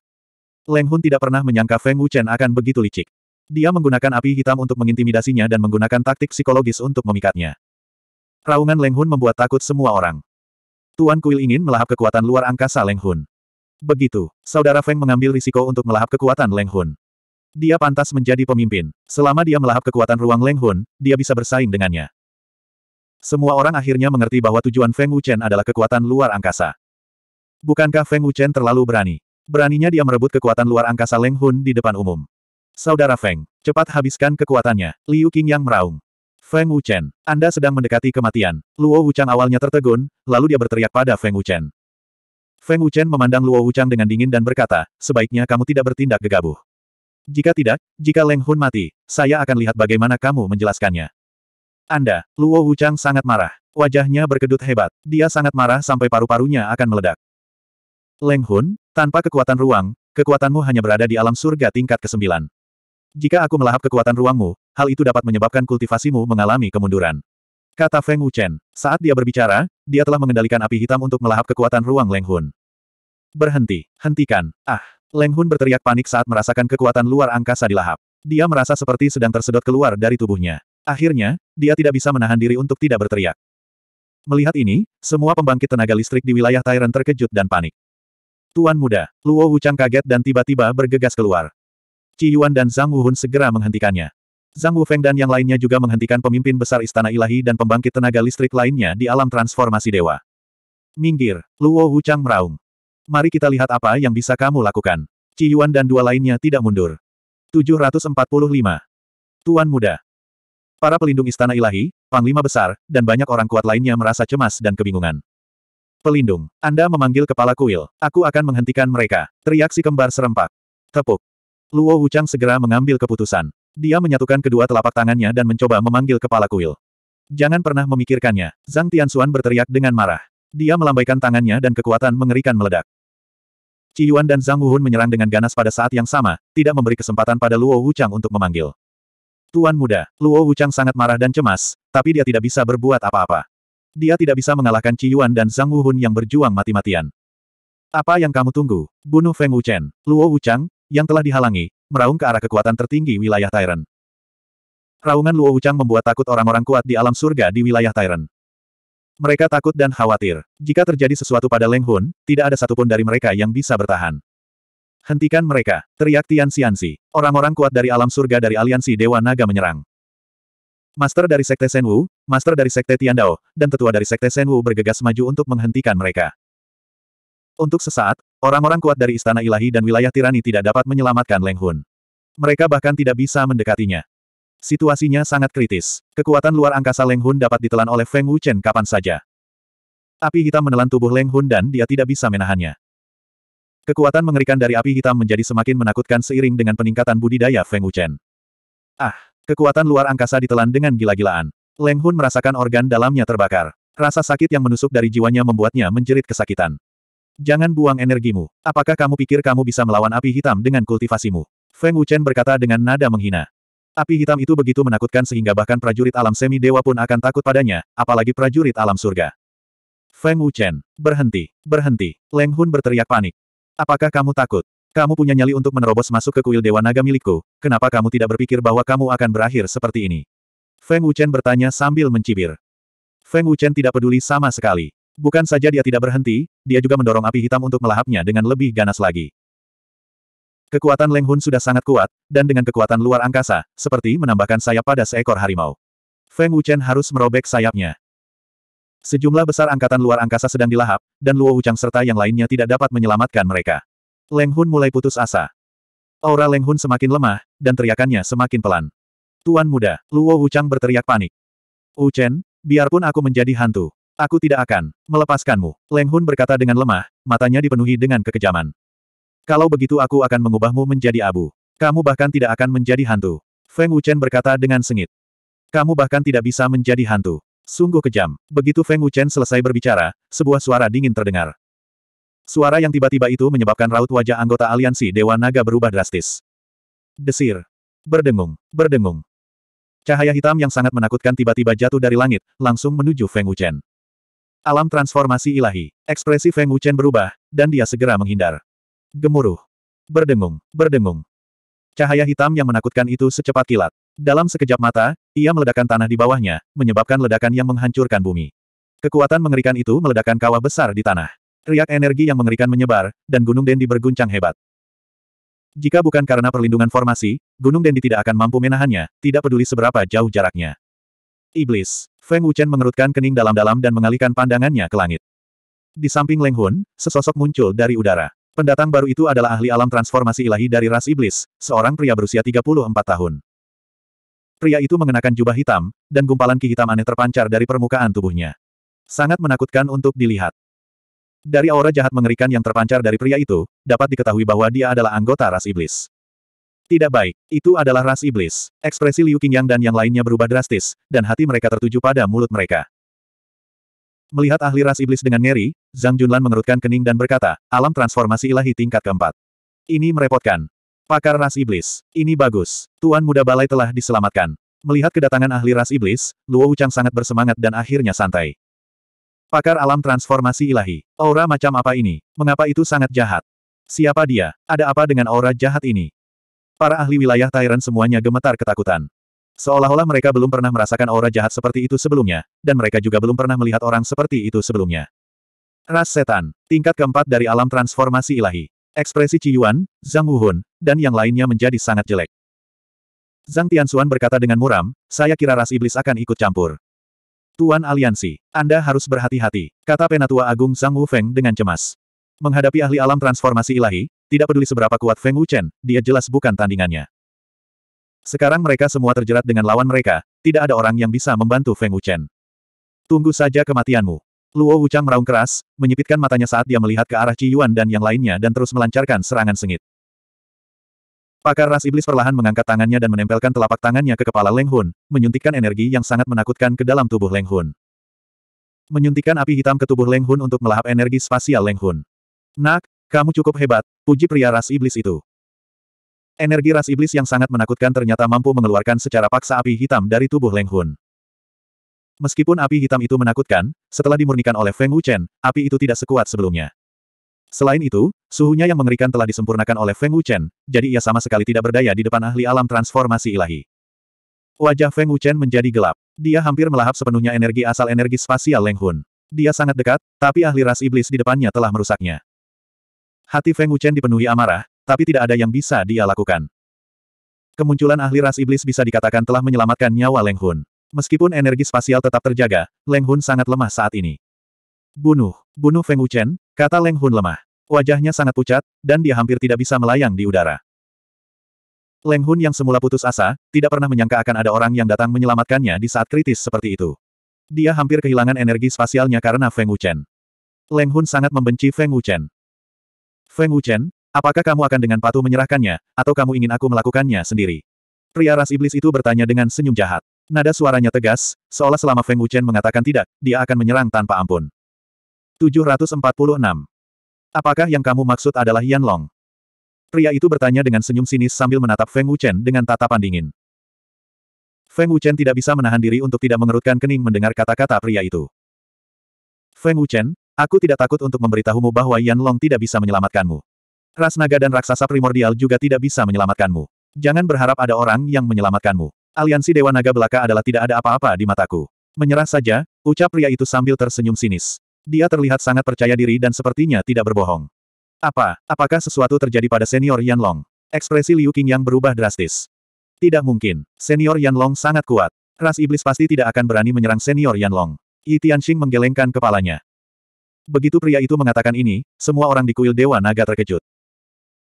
Speaker 1: Leng Hun tidak pernah menyangka Feng Wuchen akan begitu licik. Dia menggunakan api hitam untuk mengintimidasinya dan menggunakan taktik psikologis untuk memikatnya. Raungan Leng Hun membuat takut semua orang. Tuan Kuil ingin melahap kekuatan luar angkasa Leng Hun. Begitu, saudara Feng mengambil risiko untuk melahap kekuatan Leng Hun. Dia pantas menjadi pemimpin. Selama dia melahap kekuatan ruang Leng Hun, dia bisa bersaing dengannya. Semua orang akhirnya mengerti bahwa tujuan Feng Wuchen adalah kekuatan luar angkasa. Bukankah Feng Wuchen terlalu berani? Beraninya dia merebut kekuatan luar angkasa Leng Hun di depan umum. Saudara Feng, cepat habiskan kekuatannya, Liu Qing yang meraung. Feng Wuchen, Anda sedang mendekati kematian. Luo Wuchang awalnya tertegun, lalu dia berteriak pada Feng Wuchen. Feng Wuchen memandang Luo Wuchang dengan dingin dan berkata, sebaiknya kamu tidak bertindak gegabah. Jika tidak, jika Leng Hun mati, saya akan lihat bagaimana kamu menjelaskannya. Anda, Luo Wuchang sangat marah. Wajahnya berkedut hebat. Dia sangat marah sampai paru-parunya akan meledak. Leng Hun, tanpa kekuatan ruang, kekuatanmu hanya berada di alam surga tingkat ke-9. Jika aku melahap kekuatan ruangmu, hal itu dapat menyebabkan kultivasimu mengalami kemunduran. Kata Feng Wuchen. Saat dia berbicara, dia telah mengendalikan api hitam untuk melahap kekuatan ruang Leng Hun. Berhenti. Hentikan. Ah. Leng Hun berteriak panik saat merasakan kekuatan luar angkasa dilahap. Dia merasa seperti sedang tersedot keluar dari tubuhnya. Akhirnya, dia tidak bisa menahan diri untuk tidak berteriak. Melihat ini, semua pembangkit tenaga listrik di wilayah Tyrant terkejut dan panik. Tuan muda, Luo Wuchang kaget dan tiba-tiba bergegas keluar. Ci Yuan dan Zhang Wuhun segera menghentikannya. Zhang Wufeng dan yang lainnya juga menghentikan pemimpin besar Istana Ilahi dan pembangkit tenaga listrik lainnya di alam transformasi dewa. Minggir, Luo Wuchang meraung. Mari kita lihat apa yang bisa kamu lakukan. Ci Yuan dan dua lainnya tidak mundur. 745. Tuan muda, Para pelindung istana ilahi, panglima besar, dan banyak orang kuat lainnya merasa cemas dan kebingungan. Pelindung, Anda memanggil kepala kuil, aku akan menghentikan mereka, teriak si kembar serempak. Tepuk. Luo Wuchang segera mengambil keputusan. Dia menyatukan kedua telapak tangannya dan mencoba memanggil kepala kuil. Jangan pernah memikirkannya, Zhang Tianxuan berteriak dengan marah. Dia melambaikan tangannya dan kekuatan mengerikan meledak. Ci Yuan dan Zhang Wuhun menyerang dengan ganas pada saat yang sama, tidak memberi kesempatan pada Luo Wuchang untuk memanggil. Tuan muda, Luo Wuchang sangat marah dan cemas, tapi dia tidak bisa berbuat apa-apa. Dia tidak bisa mengalahkan Ci Yuan dan Zhang Wuhun yang berjuang mati-matian. Apa yang kamu tunggu? Bunuh Feng Wuchen. Luo Wuchang, yang telah dihalangi, meraung ke arah kekuatan tertinggi wilayah Tyrant. Raungan Luo Wuchang membuat takut orang-orang kuat di alam surga di wilayah Tyrant. Mereka takut dan khawatir. Jika terjadi sesuatu pada Leng Hun, tidak ada satupun dari mereka yang bisa bertahan. Hentikan mereka, teriak Tian Xianxi. Orang-orang kuat dari alam surga dari aliansi Dewa Naga menyerang. Master dari Sekte Senwu, Master dari Sekte Tiandao, dan tetua dari Sekte Senwu bergegas maju untuk menghentikan mereka. Untuk sesaat, orang-orang kuat dari Istana Ilahi dan wilayah tirani tidak dapat menyelamatkan Leng Hun. Mereka bahkan tidak bisa mendekatinya. Situasinya sangat kritis. Kekuatan luar angkasa Leng Hun dapat ditelan oleh Feng Wuchen kapan saja. Api hitam menelan tubuh Leng Hun dan dia tidak bisa menahannya. Kekuatan mengerikan dari api hitam menjadi semakin menakutkan seiring dengan peningkatan budidaya Feng Wuchen. Ah, kekuatan luar angkasa ditelan dengan gila-gilaan. Leng Hun merasakan organ dalamnya terbakar. Rasa sakit yang menusuk dari jiwanya membuatnya menjerit kesakitan. Jangan buang energimu. Apakah kamu pikir kamu bisa melawan api hitam dengan kultivasimu? Feng Wuchen berkata dengan nada menghina. Api hitam itu begitu menakutkan sehingga bahkan prajurit alam semi dewa pun akan takut padanya, apalagi prajurit alam surga. Feng Wuchen, berhenti, berhenti. Leng Hun berteriak panik. Apakah kamu takut? Kamu punya nyali untuk menerobos masuk ke kuil Dewa Naga milikku, kenapa kamu tidak berpikir bahwa kamu akan berakhir seperti ini? Feng Wuchen bertanya sambil mencibir. Feng Wuchen tidak peduli sama sekali. Bukan saja dia tidak berhenti, dia juga mendorong api hitam untuk melahapnya dengan lebih ganas lagi. Kekuatan Leng Hun sudah sangat kuat, dan dengan kekuatan luar angkasa, seperti menambahkan sayap pada seekor harimau. Feng Wuchen harus merobek sayapnya. Sejumlah besar angkatan luar angkasa sedang dilahap, dan Luo Wuchang serta yang lainnya tidak dapat menyelamatkan mereka. Leng Hun mulai putus asa. Aura Leng Hun semakin lemah, dan teriakannya semakin pelan. Tuan muda, Luo Wuchang berteriak panik. Wu Chen, biarpun aku menjadi hantu, aku tidak akan melepaskanmu. Leng Hun berkata dengan lemah, matanya dipenuhi dengan kekejaman. Kalau begitu aku akan mengubahmu menjadi abu. Kamu bahkan tidak akan menjadi hantu. Feng Wuchen berkata dengan sengit. Kamu bahkan tidak bisa menjadi hantu. Sungguh kejam. Begitu Feng Wuchen selesai berbicara, sebuah suara dingin terdengar. Suara yang tiba-tiba itu menyebabkan raut wajah anggota aliansi Dewa Naga berubah drastis. Desir. Berdengung. Berdengung. Cahaya hitam yang sangat menakutkan tiba-tiba jatuh dari langit, langsung menuju Feng Wuchen. Alam transformasi ilahi. Ekspresi Feng Wuchen berubah, dan dia segera menghindar. Gemuruh. Berdengung. Berdengung. Cahaya hitam yang menakutkan itu secepat kilat. Dalam sekejap mata, ia meledakkan tanah di bawahnya, menyebabkan ledakan yang menghancurkan bumi. Kekuatan mengerikan itu meledakkan kawah besar di tanah. Riak energi yang mengerikan menyebar, dan Gunung Dendi berguncang hebat. Jika bukan karena perlindungan formasi, Gunung Dendi tidak akan mampu menahannya, tidak peduli seberapa jauh jaraknya. Iblis. Feng Wuchen mengerutkan kening dalam-dalam dan mengalihkan pandangannya ke langit. Di samping Leng Hun, sesosok muncul dari udara. Pendatang baru itu adalah ahli alam transformasi ilahi dari ras iblis, seorang pria berusia 34 tahun. Pria itu mengenakan jubah hitam, dan gumpalan ki hitam aneh terpancar dari permukaan tubuhnya. Sangat menakutkan untuk dilihat. Dari aura jahat mengerikan yang terpancar dari pria itu, dapat diketahui bahwa dia adalah anggota ras iblis. Tidak baik, itu adalah ras iblis. Ekspresi Liu Qingyang dan yang lainnya berubah drastis, dan hati mereka tertuju pada mulut mereka. Melihat ahli ras iblis dengan ngeri, Zhang Junlan mengerutkan kening dan berkata, alam transformasi ilahi tingkat keempat. Ini merepotkan. Pakar ras iblis. Ini bagus. Tuan muda balai telah diselamatkan. Melihat kedatangan ahli ras iblis, Luo Wuchang sangat bersemangat dan akhirnya santai. Pakar alam transformasi ilahi. Aura macam apa ini? Mengapa itu sangat jahat? Siapa dia? Ada apa dengan aura jahat ini? Para ahli wilayah Tyrant semuanya gemetar ketakutan. Seolah-olah mereka belum pernah merasakan aura jahat seperti itu sebelumnya, dan mereka juga belum pernah melihat orang seperti itu sebelumnya. Ras Setan, tingkat keempat dari alam transformasi ilahi. Ekspresi Yuan, Zhang Wuhun, dan yang lainnya menjadi sangat jelek. Zhang Tianxuan berkata dengan muram, saya kira ras iblis akan ikut campur. Tuan Aliansi, Anda harus berhati-hati, kata Penatua Agung Zhang Wufeng dengan cemas. Menghadapi ahli alam transformasi ilahi, tidak peduli seberapa kuat Feng Wuchen, dia jelas bukan tandingannya. Sekarang mereka semua terjerat dengan lawan mereka, tidak ada orang yang bisa membantu Feng Wuchen. Tunggu saja kematianmu. Luo Wuchang meraung keras, menyipitkan matanya saat dia melihat ke arah Ci Yuan dan yang lainnya dan terus melancarkan serangan sengit. Pakar ras iblis perlahan mengangkat tangannya dan menempelkan telapak tangannya ke kepala Leng Hun, menyuntikkan energi yang sangat menakutkan ke dalam tubuh Leng Hun. Menyuntikkan api hitam ke tubuh Leng Hun untuk melahap energi spasial Leng Hun. Nak, kamu cukup hebat, puji pria ras iblis itu. Energi ras iblis yang sangat menakutkan ternyata mampu mengeluarkan secara paksa api hitam dari tubuh Leng Hun. Meskipun api hitam itu menakutkan, setelah dimurnikan oleh Feng Wuchen, api itu tidak sekuat sebelumnya. Selain itu, suhunya yang mengerikan telah disempurnakan oleh Feng Wuchen, jadi ia sama sekali tidak berdaya di depan ahli alam transformasi ilahi. Wajah Feng Wuchen menjadi gelap. Dia hampir melahap sepenuhnya energi asal energi spasial Leng Hun. Dia sangat dekat, tapi ahli ras iblis di depannya telah merusaknya. Hati Feng Wuchen dipenuhi amarah, tapi tidak ada yang bisa dia lakukan. Kemunculan ahli ras iblis bisa dikatakan telah menyelamatkan nyawa Leng Hun. Meskipun energi spasial tetap terjaga, Leng Hun sangat lemah saat ini. Bunuh, bunuh Feng Wuchen, kata Leng Hun lemah. Wajahnya sangat pucat, dan dia hampir tidak bisa melayang di udara. Leng Hun yang semula putus asa, tidak pernah menyangka akan ada orang yang datang menyelamatkannya di saat kritis seperti itu. Dia hampir kehilangan energi spasialnya karena Feng Wuchen. Leng Hun sangat membenci Feng Wuchen. Feng Wuchen, apakah kamu akan dengan patuh menyerahkannya, atau kamu ingin aku melakukannya sendiri? Pria ras iblis itu bertanya dengan senyum jahat. Nada suaranya tegas, seolah selama Feng Wuchen mengatakan tidak, dia akan menyerang tanpa ampun. 746. Apakah yang kamu maksud adalah Yan Long? Pria itu bertanya dengan senyum sinis sambil menatap Feng Wuchen dengan tatapan dingin. Feng Wuchen tidak bisa menahan diri untuk tidak mengerutkan kening mendengar kata-kata pria itu. Feng Wuchen, aku tidak takut untuk memberitahumu bahwa Yan Long tidak bisa menyelamatkanmu. Ras naga dan raksasa primordial juga tidak bisa menyelamatkanmu. Jangan berharap ada orang yang menyelamatkanmu. Aliansi Dewa Naga Belaka adalah tidak ada apa-apa di mataku. Menyerah saja, ucap pria itu sambil tersenyum sinis. Dia terlihat sangat percaya diri dan sepertinya tidak berbohong. Apa, apakah sesuatu terjadi pada senior Yan Long? Ekspresi Liu Qing yang berubah drastis. Tidak mungkin, senior Yan Long sangat kuat. Ras iblis pasti tidak akan berani menyerang senior Yan Long. Yi Tianxing menggelengkan kepalanya. Begitu pria itu mengatakan ini, semua orang di kuil Dewa Naga terkejut.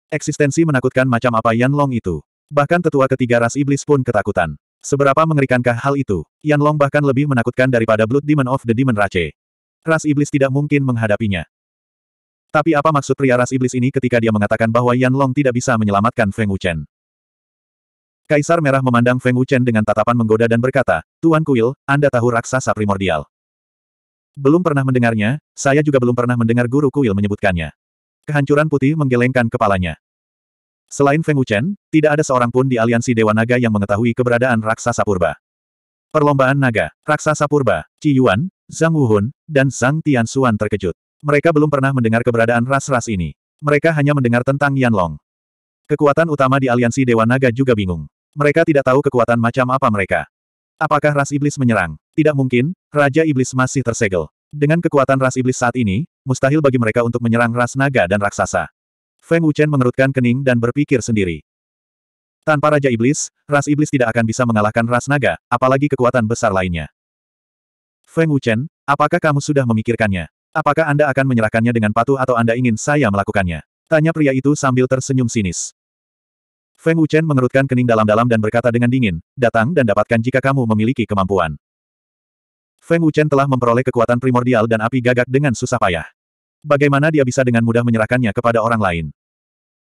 Speaker 1: Eksistensi menakutkan macam apa Yan Long itu. Bahkan tetua ketiga ras iblis pun ketakutan. Seberapa mengerikankah hal itu? Yan Long bahkan lebih menakutkan daripada Blood Demon of the Demon Race. Ras iblis tidak mungkin menghadapinya. Tapi apa maksud pria ras iblis ini ketika dia mengatakan bahwa Yan Long tidak bisa menyelamatkan Feng Wuchen? Kaisar Merah memandang Feng Wuchen dengan tatapan menggoda dan berkata, Tuan Kuil, Anda tahu raksasa primordial. Belum pernah mendengarnya, saya juga belum pernah mendengar guru Kuil menyebutkannya. Kehancuran putih menggelengkan kepalanya. Selain Feng Wuchen, tidak ada seorang pun di aliansi Dewa Naga yang mengetahui keberadaan Raksasa Purba. Perlombaan Naga, Raksasa Purba, Qi Yuan, Zhang Wuhun, dan Zhang Tianxuan terkejut. Mereka belum pernah mendengar keberadaan ras-ras ini. Mereka hanya mendengar tentang Yan Long. Kekuatan utama di aliansi Dewa Naga juga bingung. Mereka tidak tahu kekuatan macam apa mereka. Apakah ras iblis menyerang? Tidak mungkin, Raja Iblis masih tersegel. Dengan kekuatan ras iblis saat ini, mustahil bagi mereka untuk menyerang ras naga dan raksasa. Feng Wuchen mengerutkan kening dan berpikir sendiri. Tanpa Raja Iblis, ras iblis tidak akan bisa mengalahkan ras naga, apalagi kekuatan besar lainnya. Feng Wuchen, apakah kamu sudah memikirkannya? Apakah Anda akan menyerahkannya dengan patuh atau Anda ingin saya melakukannya? Tanya pria itu sambil tersenyum sinis. Feng Wuchen mengerutkan kening dalam-dalam dan berkata dengan dingin, datang dan dapatkan jika kamu memiliki kemampuan. Feng Wuchen telah memperoleh kekuatan primordial dan api gagak dengan susah payah bagaimana dia bisa dengan mudah menyerahkannya kepada orang lain?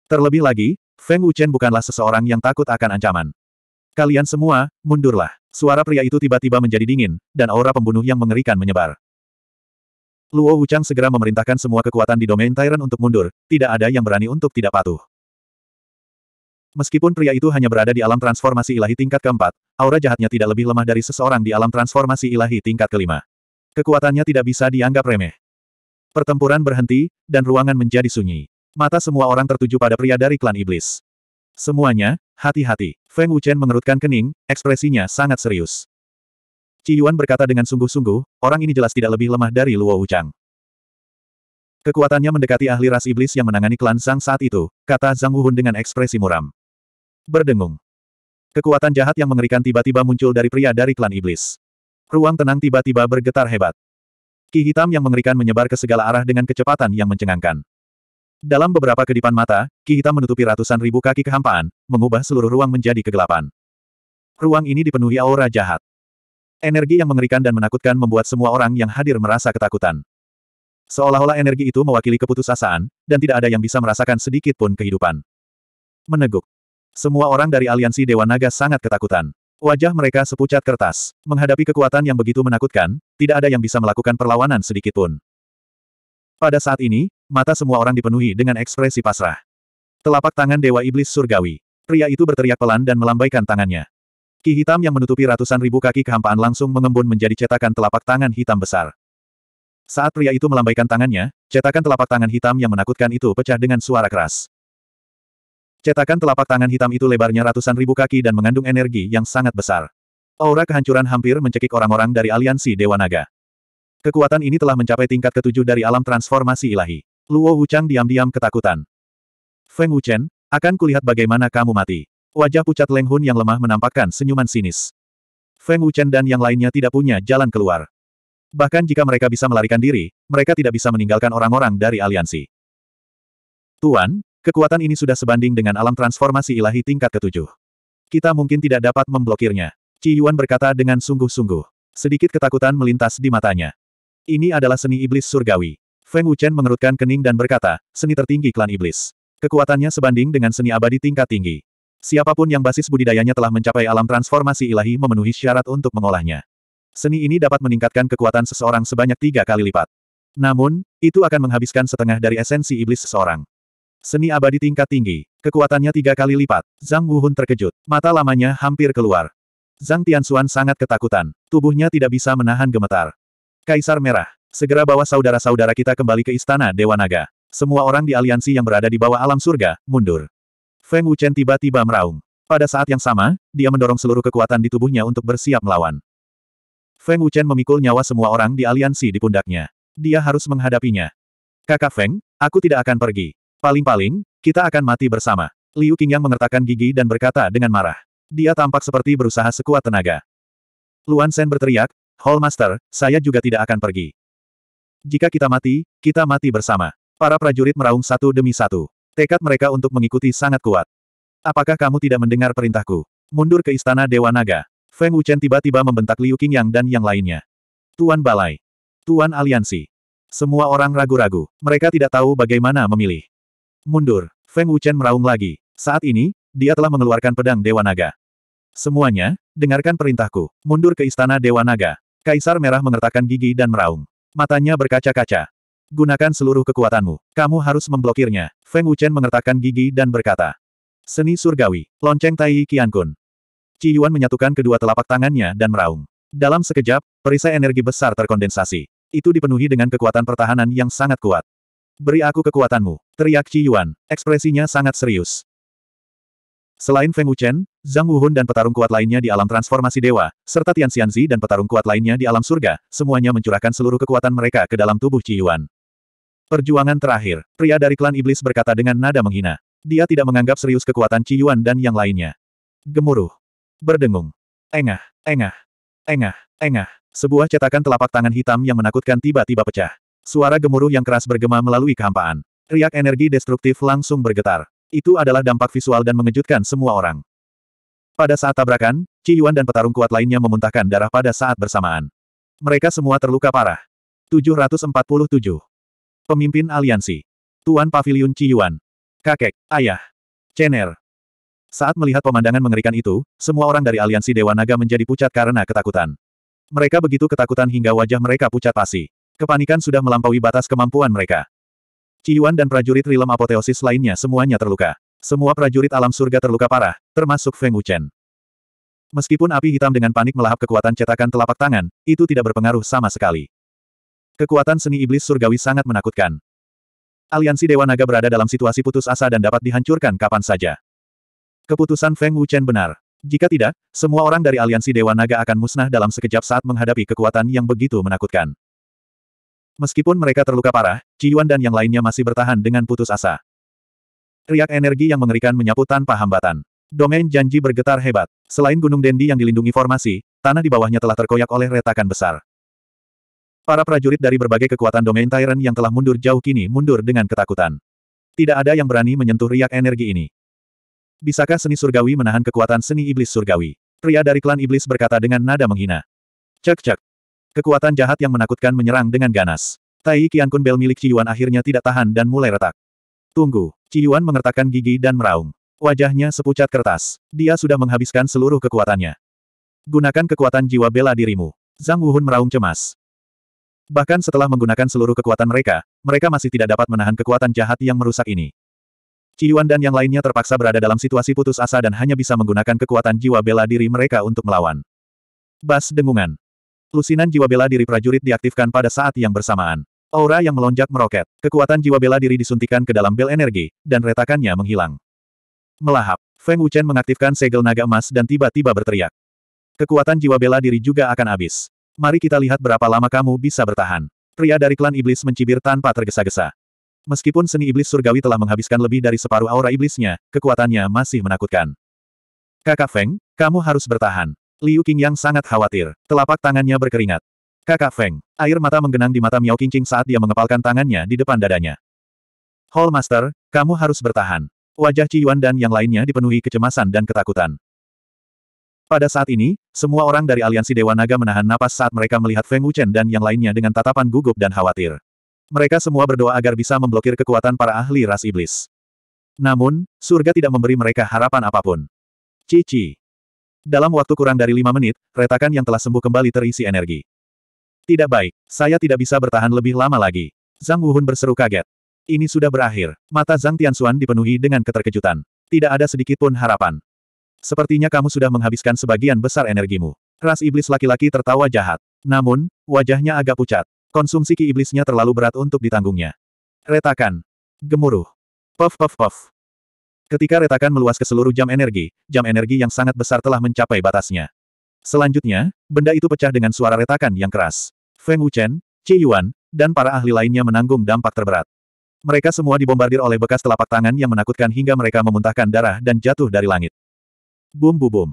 Speaker 1: Terlebih lagi, Feng Wuchen bukanlah seseorang yang takut akan ancaman. Kalian semua, mundurlah. Suara pria itu tiba-tiba menjadi dingin, dan aura pembunuh yang mengerikan menyebar. Luo Wuchang segera memerintahkan semua kekuatan di domain Tyrant untuk mundur, tidak ada yang berani untuk tidak patuh. Meskipun pria itu hanya berada di alam transformasi ilahi tingkat keempat, aura jahatnya tidak lebih lemah dari seseorang di alam transformasi ilahi tingkat kelima. Kekuatannya tidak bisa dianggap remeh. Pertempuran berhenti, dan ruangan menjadi sunyi. Mata semua orang tertuju pada pria dari klan iblis. Semuanya, hati-hati. Feng Wuchen mengerutkan kening, ekspresinya sangat serius. Ci Yuan berkata dengan sungguh-sungguh, orang ini jelas tidak lebih lemah dari Luo Wuchang. Kekuatannya mendekati ahli ras iblis yang menangani klan Zhang saat itu, kata Zhang Wuhun dengan ekspresi muram. Berdengung. Kekuatan jahat yang mengerikan tiba-tiba muncul dari pria dari klan iblis. Ruang tenang tiba-tiba bergetar hebat. Ki hitam yang mengerikan menyebar ke segala arah dengan kecepatan yang mencengangkan. Dalam beberapa kedipan mata, ki hitam menutupi ratusan ribu kaki kehampaan, mengubah seluruh ruang menjadi kegelapan. Ruang ini dipenuhi aura jahat. Energi yang mengerikan dan menakutkan membuat semua orang yang hadir merasa ketakutan. Seolah-olah energi itu mewakili keputusasaan, dan tidak ada yang bisa merasakan sedikit pun kehidupan. Meneguk. Semua orang dari aliansi Dewa Naga sangat ketakutan. Wajah mereka sepucat kertas. Menghadapi kekuatan yang begitu menakutkan, tidak ada yang bisa melakukan perlawanan sedikitpun. Pada saat ini, mata semua orang dipenuhi dengan ekspresi pasrah. Telapak tangan Dewa Iblis Surgawi. Pria itu berteriak pelan dan melambaikan tangannya. Ki hitam yang menutupi ratusan ribu kaki kehampaan langsung mengembun menjadi cetakan telapak tangan hitam besar. Saat pria itu melambaikan tangannya, cetakan telapak tangan hitam yang menakutkan itu pecah dengan suara keras. Cetakan telapak tangan hitam itu lebarnya ratusan ribu kaki dan mengandung energi yang sangat besar. Aura kehancuran hampir mencekik orang-orang dari aliansi Dewa Naga. Kekuatan ini telah mencapai tingkat ketujuh dari alam transformasi ilahi. Luo Wuchang diam-diam ketakutan. Feng Wuchen, akan kulihat bagaimana kamu mati. Wajah pucat Leng Hun yang lemah menampakkan senyuman sinis. Feng Wuchen dan yang lainnya tidak punya jalan keluar. Bahkan jika mereka bisa melarikan diri, mereka tidak bisa meninggalkan orang-orang dari aliansi. Tuan, Kekuatan ini sudah sebanding dengan alam transformasi ilahi tingkat ketujuh. Kita mungkin tidak dapat memblokirnya. Ci Yuan berkata dengan sungguh-sungguh. Sedikit ketakutan melintas di matanya. Ini adalah seni iblis surgawi. Feng Wuchen mengerutkan kening dan berkata, seni tertinggi klan iblis. Kekuatannya sebanding dengan seni abadi tingkat tinggi. Siapapun yang basis budidayanya telah mencapai alam transformasi ilahi memenuhi syarat untuk mengolahnya. Seni ini dapat meningkatkan kekuatan seseorang sebanyak tiga kali lipat. Namun, itu akan menghabiskan setengah dari esensi iblis seseorang. Seni abadi tingkat tinggi, kekuatannya tiga kali lipat. Zhang Wuhun terkejut, mata lamanya hampir keluar. Zhang Tianxuan sangat ketakutan, tubuhnya tidak bisa menahan gemetar. Kaisar Merah, segera bawa saudara-saudara kita kembali ke Istana Dewa Naga. Semua orang di aliansi yang berada di bawah alam surga, mundur. Feng Wuchen tiba-tiba meraung. Pada saat yang sama, dia mendorong seluruh kekuatan di tubuhnya untuk bersiap melawan. Feng Wuchen memikul nyawa semua orang di aliansi di pundaknya. Dia harus menghadapinya. Kakak Feng, aku tidak akan pergi. Paling-paling, kita akan mati bersama. Liu Qingyang mengertakkan gigi dan berkata dengan marah. Dia tampak seperti berusaha sekuat tenaga. Luan Sen berteriak, Hall Master, saya juga tidak akan pergi. Jika kita mati, kita mati bersama. Para prajurit meraung satu demi satu. Tekad mereka untuk mengikuti sangat kuat. Apakah kamu tidak mendengar perintahku? Mundur ke istana Dewa Naga. Feng Wuchen tiba-tiba membentak Liu Qingyang dan yang lainnya. Tuan Balai. Tuan Aliansi. Semua orang ragu-ragu. Mereka tidak tahu bagaimana memilih. Mundur. Feng Wuchen meraung lagi. Saat ini, dia telah mengeluarkan pedang Dewa Naga. Semuanya, dengarkan perintahku. Mundur ke istana Dewa Naga. Kaisar Merah mengertakkan gigi dan meraung. Matanya berkaca-kaca. Gunakan seluruh kekuatanmu. Kamu harus memblokirnya. Feng Wuchen mengertakkan gigi dan berkata. Seni surgawi. Lonceng Tai Kun. Qi Yuan menyatukan kedua telapak tangannya dan meraung. Dalam sekejap, perisai energi besar terkondensasi. Itu dipenuhi dengan kekuatan pertahanan yang sangat kuat. Beri aku kekuatanmu, teriak Qi Yuan, ekspresinya sangat serius. Selain Feng Wuchen, Zhang Wuhun dan petarung kuat lainnya di alam transformasi dewa, serta Tian Xianzi dan petarung kuat lainnya di alam surga, semuanya mencurahkan seluruh kekuatan mereka ke dalam tubuh Qi Yuan. Perjuangan terakhir, pria dari klan iblis berkata dengan nada menghina. Dia tidak menganggap serius kekuatan Qi Yuan dan yang lainnya. Gemuruh. Berdengung. Engah, engah, engah, engah. Sebuah cetakan telapak tangan hitam yang menakutkan tiba-tiba pecah. Suara gemuruh yang keras bergema melalui kehampaan. Riak energi destruktif langsung bergetar. Itu adalah dampak visual dan mengejutkan semua orang. Pada saat tabrakan, Ci Yuan dan petarung kuat lainnya memuntahkan darah pada saat bersamaan. Mereka semua terluka parah. 747. Pemimpin aliansi. Tuan Paviliun Ci Yuan. Kakek, ayah. Chen'er. Saat melihat pemandangan mengerikan itu, semua orang dari aliansi Dewa Naga menjadi pucat karena ketakutan. Mereka begitu ketakutan hingga wajah mereka pucat pasi. Kepanikan sudah melampaui batas kemampuan mereka. Ciyuan dan prajurit rilem apoteosis lainnya semuanya terluka. Semua prajurit alam surga terluka parah, termasuk Feng Wuchen. Meskipun api hitam dengan panik melahap kekuatan cetakan telapak tangan, itu tidak berpengaruh sama sekali. Kekuatan seni iblis surgawi sangat menakutkan. Aliansi Dewa Naga berada dalam situasi putus asa dan dapat dihancurkan kapan saja. Keputusan Feng Wuchen benar. Jika tidak, semua orang dari aliansi Dewa Naga akan musnah dalam sekejap saat menghadapi kekuatan yang begitu menakutkan. Meskipun mereka terluka parah, Ji Yuan dan yang lainnya masih bertahan dengan putus asa. Riak energi yang mengerikan menyapu tanpa hambatan. Domain janji bergetar hebat. Selain Gunung Dendi yang dilindungi formasi, tanah di bawahnya telah terkoyak oleh retakan besar. Para prajurit dari berbagai kekuatan domain Tyrant yang telah mundur jauh kini mundur dengan ketakutan. Tidak ada yang berani menyentuh riak energi ini. Bisakah seni surgawi menahan kekuatan seni iblis surgawi? Pria dari klan iblis berkata dengan nada menghina. Cek cek, Kekuatan jahat yang menakutkan menyerang dengan ganas. Tai Qiankun bel milik Ciyuan akhirnya tidak tahan dan mulai retak. Tunggu, Ciyuan mengertakkan gigi dan meraung. Wajahnya sepucat kertas. Dia sudah menghabiskan seluruh kekuatannya. Gunakan kekuatan jiwa bela dirimu. Zhang Wuhun meraung cemas. Bahkan setelah menggunakan seluruh kekuatan mereka, mereka masih tidak dapat menahan kekuatan jahat yang merusak ini. Ciyuan dan yang lainnya terpaksa berada dalam situasi putus asa dan hanya bisa menggunakan kekuatan jiwa bela diri mereka untuk melawan. Bas dengungan. Lusinan jiwa bela diri prajurit diaktifkan pada saat yang bersamaan. Aura yang melonjak meroket, kekuatan jiwa bela diri disuntikan ke dalam bel energi, dan retakannya menghilang. Melahap, Feng Wuchen mengaktifkan segel naga emas dan tiba-tiba berteriak. Kekuatan jiwa bela diri juga akan habis. Mari kita lihat berapa lama kamu bisa bertahan. Pria dari klan iblis mencibir tanpa tergesa-gesa. Meskipun seni iblis surgawi telah menghabiskan lebih dari separuh aura iblisnya, kekuatannya masih menakutkan. Kakak Feng, kamu harus bertahan. Liu Qingyang sangat khawatir. Telapak tangannya berkeringat. Kakak Feng. Air mata menggenang di mata Miao Qingqing saat dia mengepalkan tangannya di depan dadanya. Hall Master, kamu harus bertahan. Wajah Ci Yuan dan yang lainnya dipenuhi kecemasan dan ketakutan. Pada saat ini, semua orang dari aliansi Dewa Naga menahan napas saat mereka melihat Feng Wuchen dan yang lainnya dengan tatapan gugup dan khawatir. Mereka semua berdoa agar bisa memblokir kekuatan para ahli ras iblis. Namun, surga tidak memberi mereka harapan apapun. Cici. Dalam waktu kurang dari lima menit, retakan yang telah sembuh kembali terisi energi. Tidak baik, saya tidak bisa bertahan lebih lama lagi. Zhang Wuhun berseru kaget. Ini sudah berakhir. Mata Zhang Tianxuan dipenuhi dengan keterkejutan. Tidak ada sedikit pun harapan. Sepertinya kamu sudah menghabiskan sebagian besar energimu. Ras iblis laki-laki tertawa jahat. Namun, wajahnya agak pucat. Konsumsi ki iblisnya terlalu berat untuk ditanggungnya. Retakan. Gemuruh. Puff puff puff. Ketika retakan meluas ke seluruh jam energi, jam energi yang sangat besar telah mencapai batasnya. Selanjutnya, benda itu pecah dengan suara retakan yang keras. Feng Wuchen, Ci Yuan, dan para ahli lainnya menanggung dampak terberat. Mereka semua dibombardir oleh bekas telapak tangan yang menakutkan hingga mereka memuntahkan darah dan jatuh dari langit. Bum bu bum.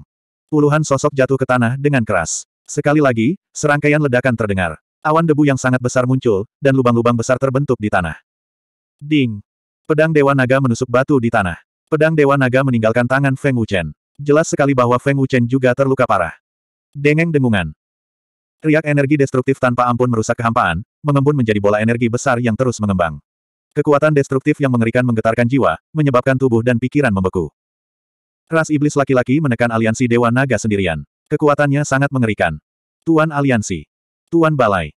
Speaker 1: Puluhan sosok jatuh ke tanah dengan keras. Sekali lagi, serangkaian ledakan terdengar. Awan debu yang sangat besar muncul, dan lubang-lubang besar terbentuk di tanah. Ding! Pedang Dewa Naga menusuk batu di tanah. Pedang Dewa Naga meninggalkan tangan Feng Wuchen. Jelas sekali bahwa Feng Wuchen juga terluka parah. Dengeng dengungan. Riak energi destruktif tanpa ampun merusak kehampaan, mengembun menjadi bola energi besar yang terus mengembang. Kekuatan destruktif yang mengerikan menggetarkan jiwa, menyebabkan tubuh dan pikiran membeku. Ras iblis laki-laki menekan aliansi Dewa Naga sendirian. Kekuatannya sangat mengerikan. Tuan Aliansi. Tuan Balai.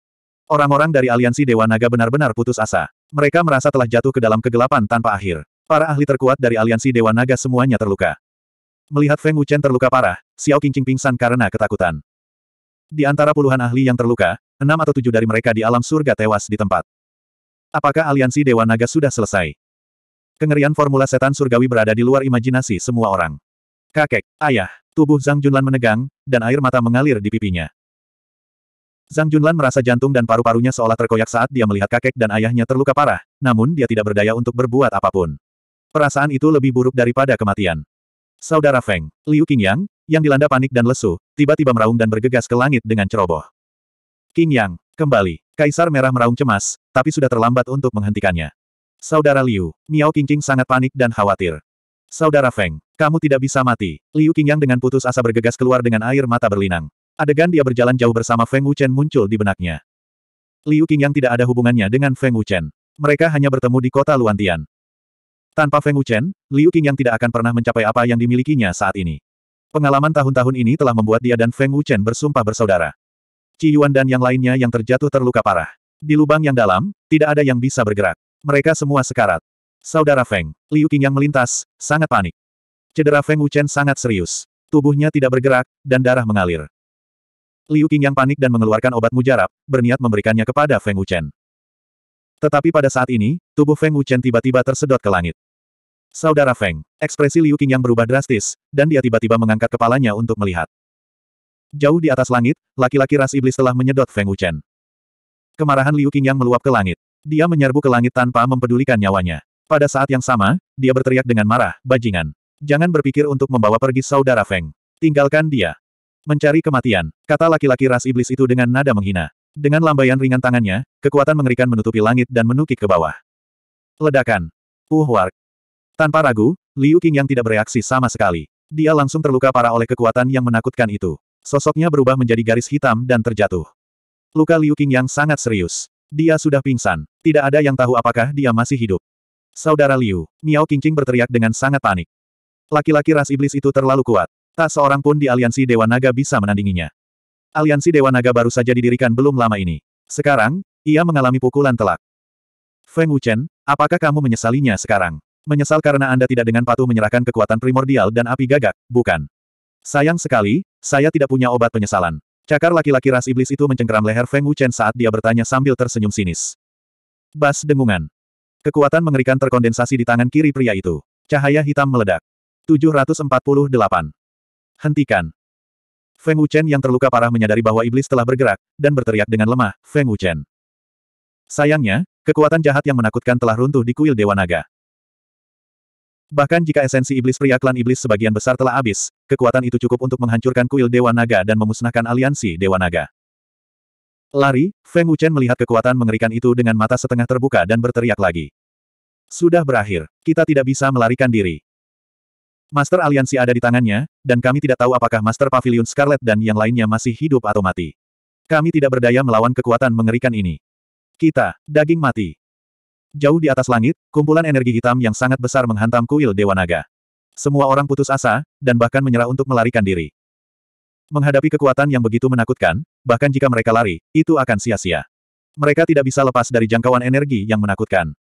Speaker 1: Orang-orang dari aliansi Dewa Naga benar-benar putus asa. Mereka merasa telah jatuh ke dalam kegelapan tanpa akhir. Para ahli terkuat dari aliansi Dewa Naga semuanya terluka. Melihat Feng Wuchen terluka parah, Xiao Qingqing pingsan karena ketakutan. Di antara puluhan ahli yang terluka, enam atau tujuh dari mereka di alam surga tewas di tempat. Apakah aliansi Dewa Naga sudah selesai? Kengerian formula setan surgawi berada di luar imajinasi semua orang. Kakek, ayah, tubuh Zhang Junlan menegang, dan air mata mengalir di pipinya. Zhang Junlan merasa jantung dan paru-parunya seolah terkoyak saat dia melihat kakek dan ayahnya terluka parah, namun dia tidak berdaya untuk berbuat apapun. Perasaan itu lebih buruk daripada kematian. Saudara Feng, Liu Qingyang, yang dilanda panik dan lesu, tiba-tiba meraung dan bergegas ke langit dengan ceroboh. Qingyang, kembali. Kaisar Merah meraung cemas, tapi sudah terlambat untuk menghentikannya. Saudara Liu, Miao Qingqing sangat panik dan khawatir. Saudara Feng, kamu tidak bisa mati. Liu Qingyang dengan putus asa bergegas keluar dengan air mata berlinang. Adegan dia berjalan jauh bersama Feng Wuchen muncul di benaknya. Liu Qingyang tidak ada hubungannya dengan Feng Wuchen. Mereka hanya bertemu di kota Luantian. Tanpa Feng Wuchen, Liu Qing yang tidak akan pernah mencapai apa yang dimilikinya saat ini. Pengalaman tahun-tahun ini telah membuat dia dan Feng Wuchen bersumpah bersaudara. Qi Yuan dan yang lainnya yang terjatuh terluka parah. Di lubang yang dalam, tidak ada yang bisa bergerak. Mereka semua sekarat. Saudara Feng, Liu Qing yang melintas, sangat panik. Cedera Feng Wuchen sangat serius. Tubuhnya tidak bergerak, dan darah mengalir. Liu Qing yang panik dan mengeluarkan obat mujarab, berniat memberikannya kepada Feng Wuchen. Tetapi pada saat ini, tubuh Feng Wuchen tiba-tiba tersedot ke langit. Saudara Feng, ekspresi Liu Qing yang berubah drastis, dan dia tiba-tiba mengangkat kepalanya untuk melihat. Jauh di atas langit, laki-laki ras iblis telah menyedot Feng Wuchen. Kemarahan Liu Qing yang meluap ke langit. Dia menyerbu ke langit tanpa mempedulikan nyawanya. Pada saat yang sama, dia berteriak dengan marah, bajingan. Jangan berpikir untuk membawa pergi saudara Feng. Tinggalkan dia. Mencari kematian, kata laki-laki ras iblis itu dengan nada menghina. Dengan lambaian ringan tangannya, kekuatan mengerikan menutupi langit dan menukik ke bawah. Ledakan. Uhwark. Tanpa ragu, Liu Qing yang tidak bereaksi sama sekali. Dia langsung terluka parah oleh kekuatan yang menakutkan itu. Sosoknya berubah menjadi garis hitam dan terjatuh. Luka Liu Qing yang sangat serius. Dia sudah pingsan. Tidak ada yang tahu apakah dia masih hidup. Saudara Liu, Miao Qingqing berteriak dengan sangat panik. Laki-laki ras iblis itu terlalu kuat. Tak seorang pun di aliansi Dewa Naga bisa menandinginya. Aliansi Dewa Naga baru saja didirikan belum lama ini. Sekarang, ia mengalami pukulan telak. Feng Wuchen, apakah kamu menyesalinya sekarang? Menyesal karena Anda tidak dengan patuh menyerahkan kekuatan primordial dan api gagak, bukan? Sayang sekali, saya tidak punya obat penyesalan. Cakar laki-laki ras iblis itu mencengkeram leher Feng Wuchen saat dia bertanya sambil tersenyum sinis. Bas dengungan. Kekuatan mengerikan terkondensasi di tangan kiri pria itu. Cahaya hitam meledak. 748. Hentikan. Feng Wuchen yang terluka parah menyadari bahwa iblis telah bergerak, dan berteriak dengan lemah, Feng Wuchen. Sayangnya, kekuatan jahat yang menakutkan telah runtuh di kuil Dewa Naga. Bahkan jika esensi iblis pria klan iblis sebagian besar telah habis, kekuatan itu cukup untuk menghancurkan kuil Dewa Naga dan memusnahkan aliansi Dewa Naga. Lari, Feng Wuchen melihat kekuatan mengerikan itu dengan mata setengah terbuka dan berteriak lagi. Sudah berakhir, kita tidak bisa melarikan diri. Master Aliansi ada di tangannya, dan kami tidak tahu apakah Master Pavilion Scarlet dan yang lainnya masih hidup atau mati. Kami tidak berdaya melawan kekuatan mengerikan ini. Kita, daging mati. Jauh di atas langit, kumpulan energi hitam yang sangat besar menghantam kuil Dewa Naga. Semua orang putus asa, dan bahkan menyerah untuk melarikan diri. Menghadapi kekuatan yang begitu menakutkan, bahkan jika mereka lari, itu akan sia-sia. Mereka tidak bisa lepas dari jangkauan energi yang menakutkan.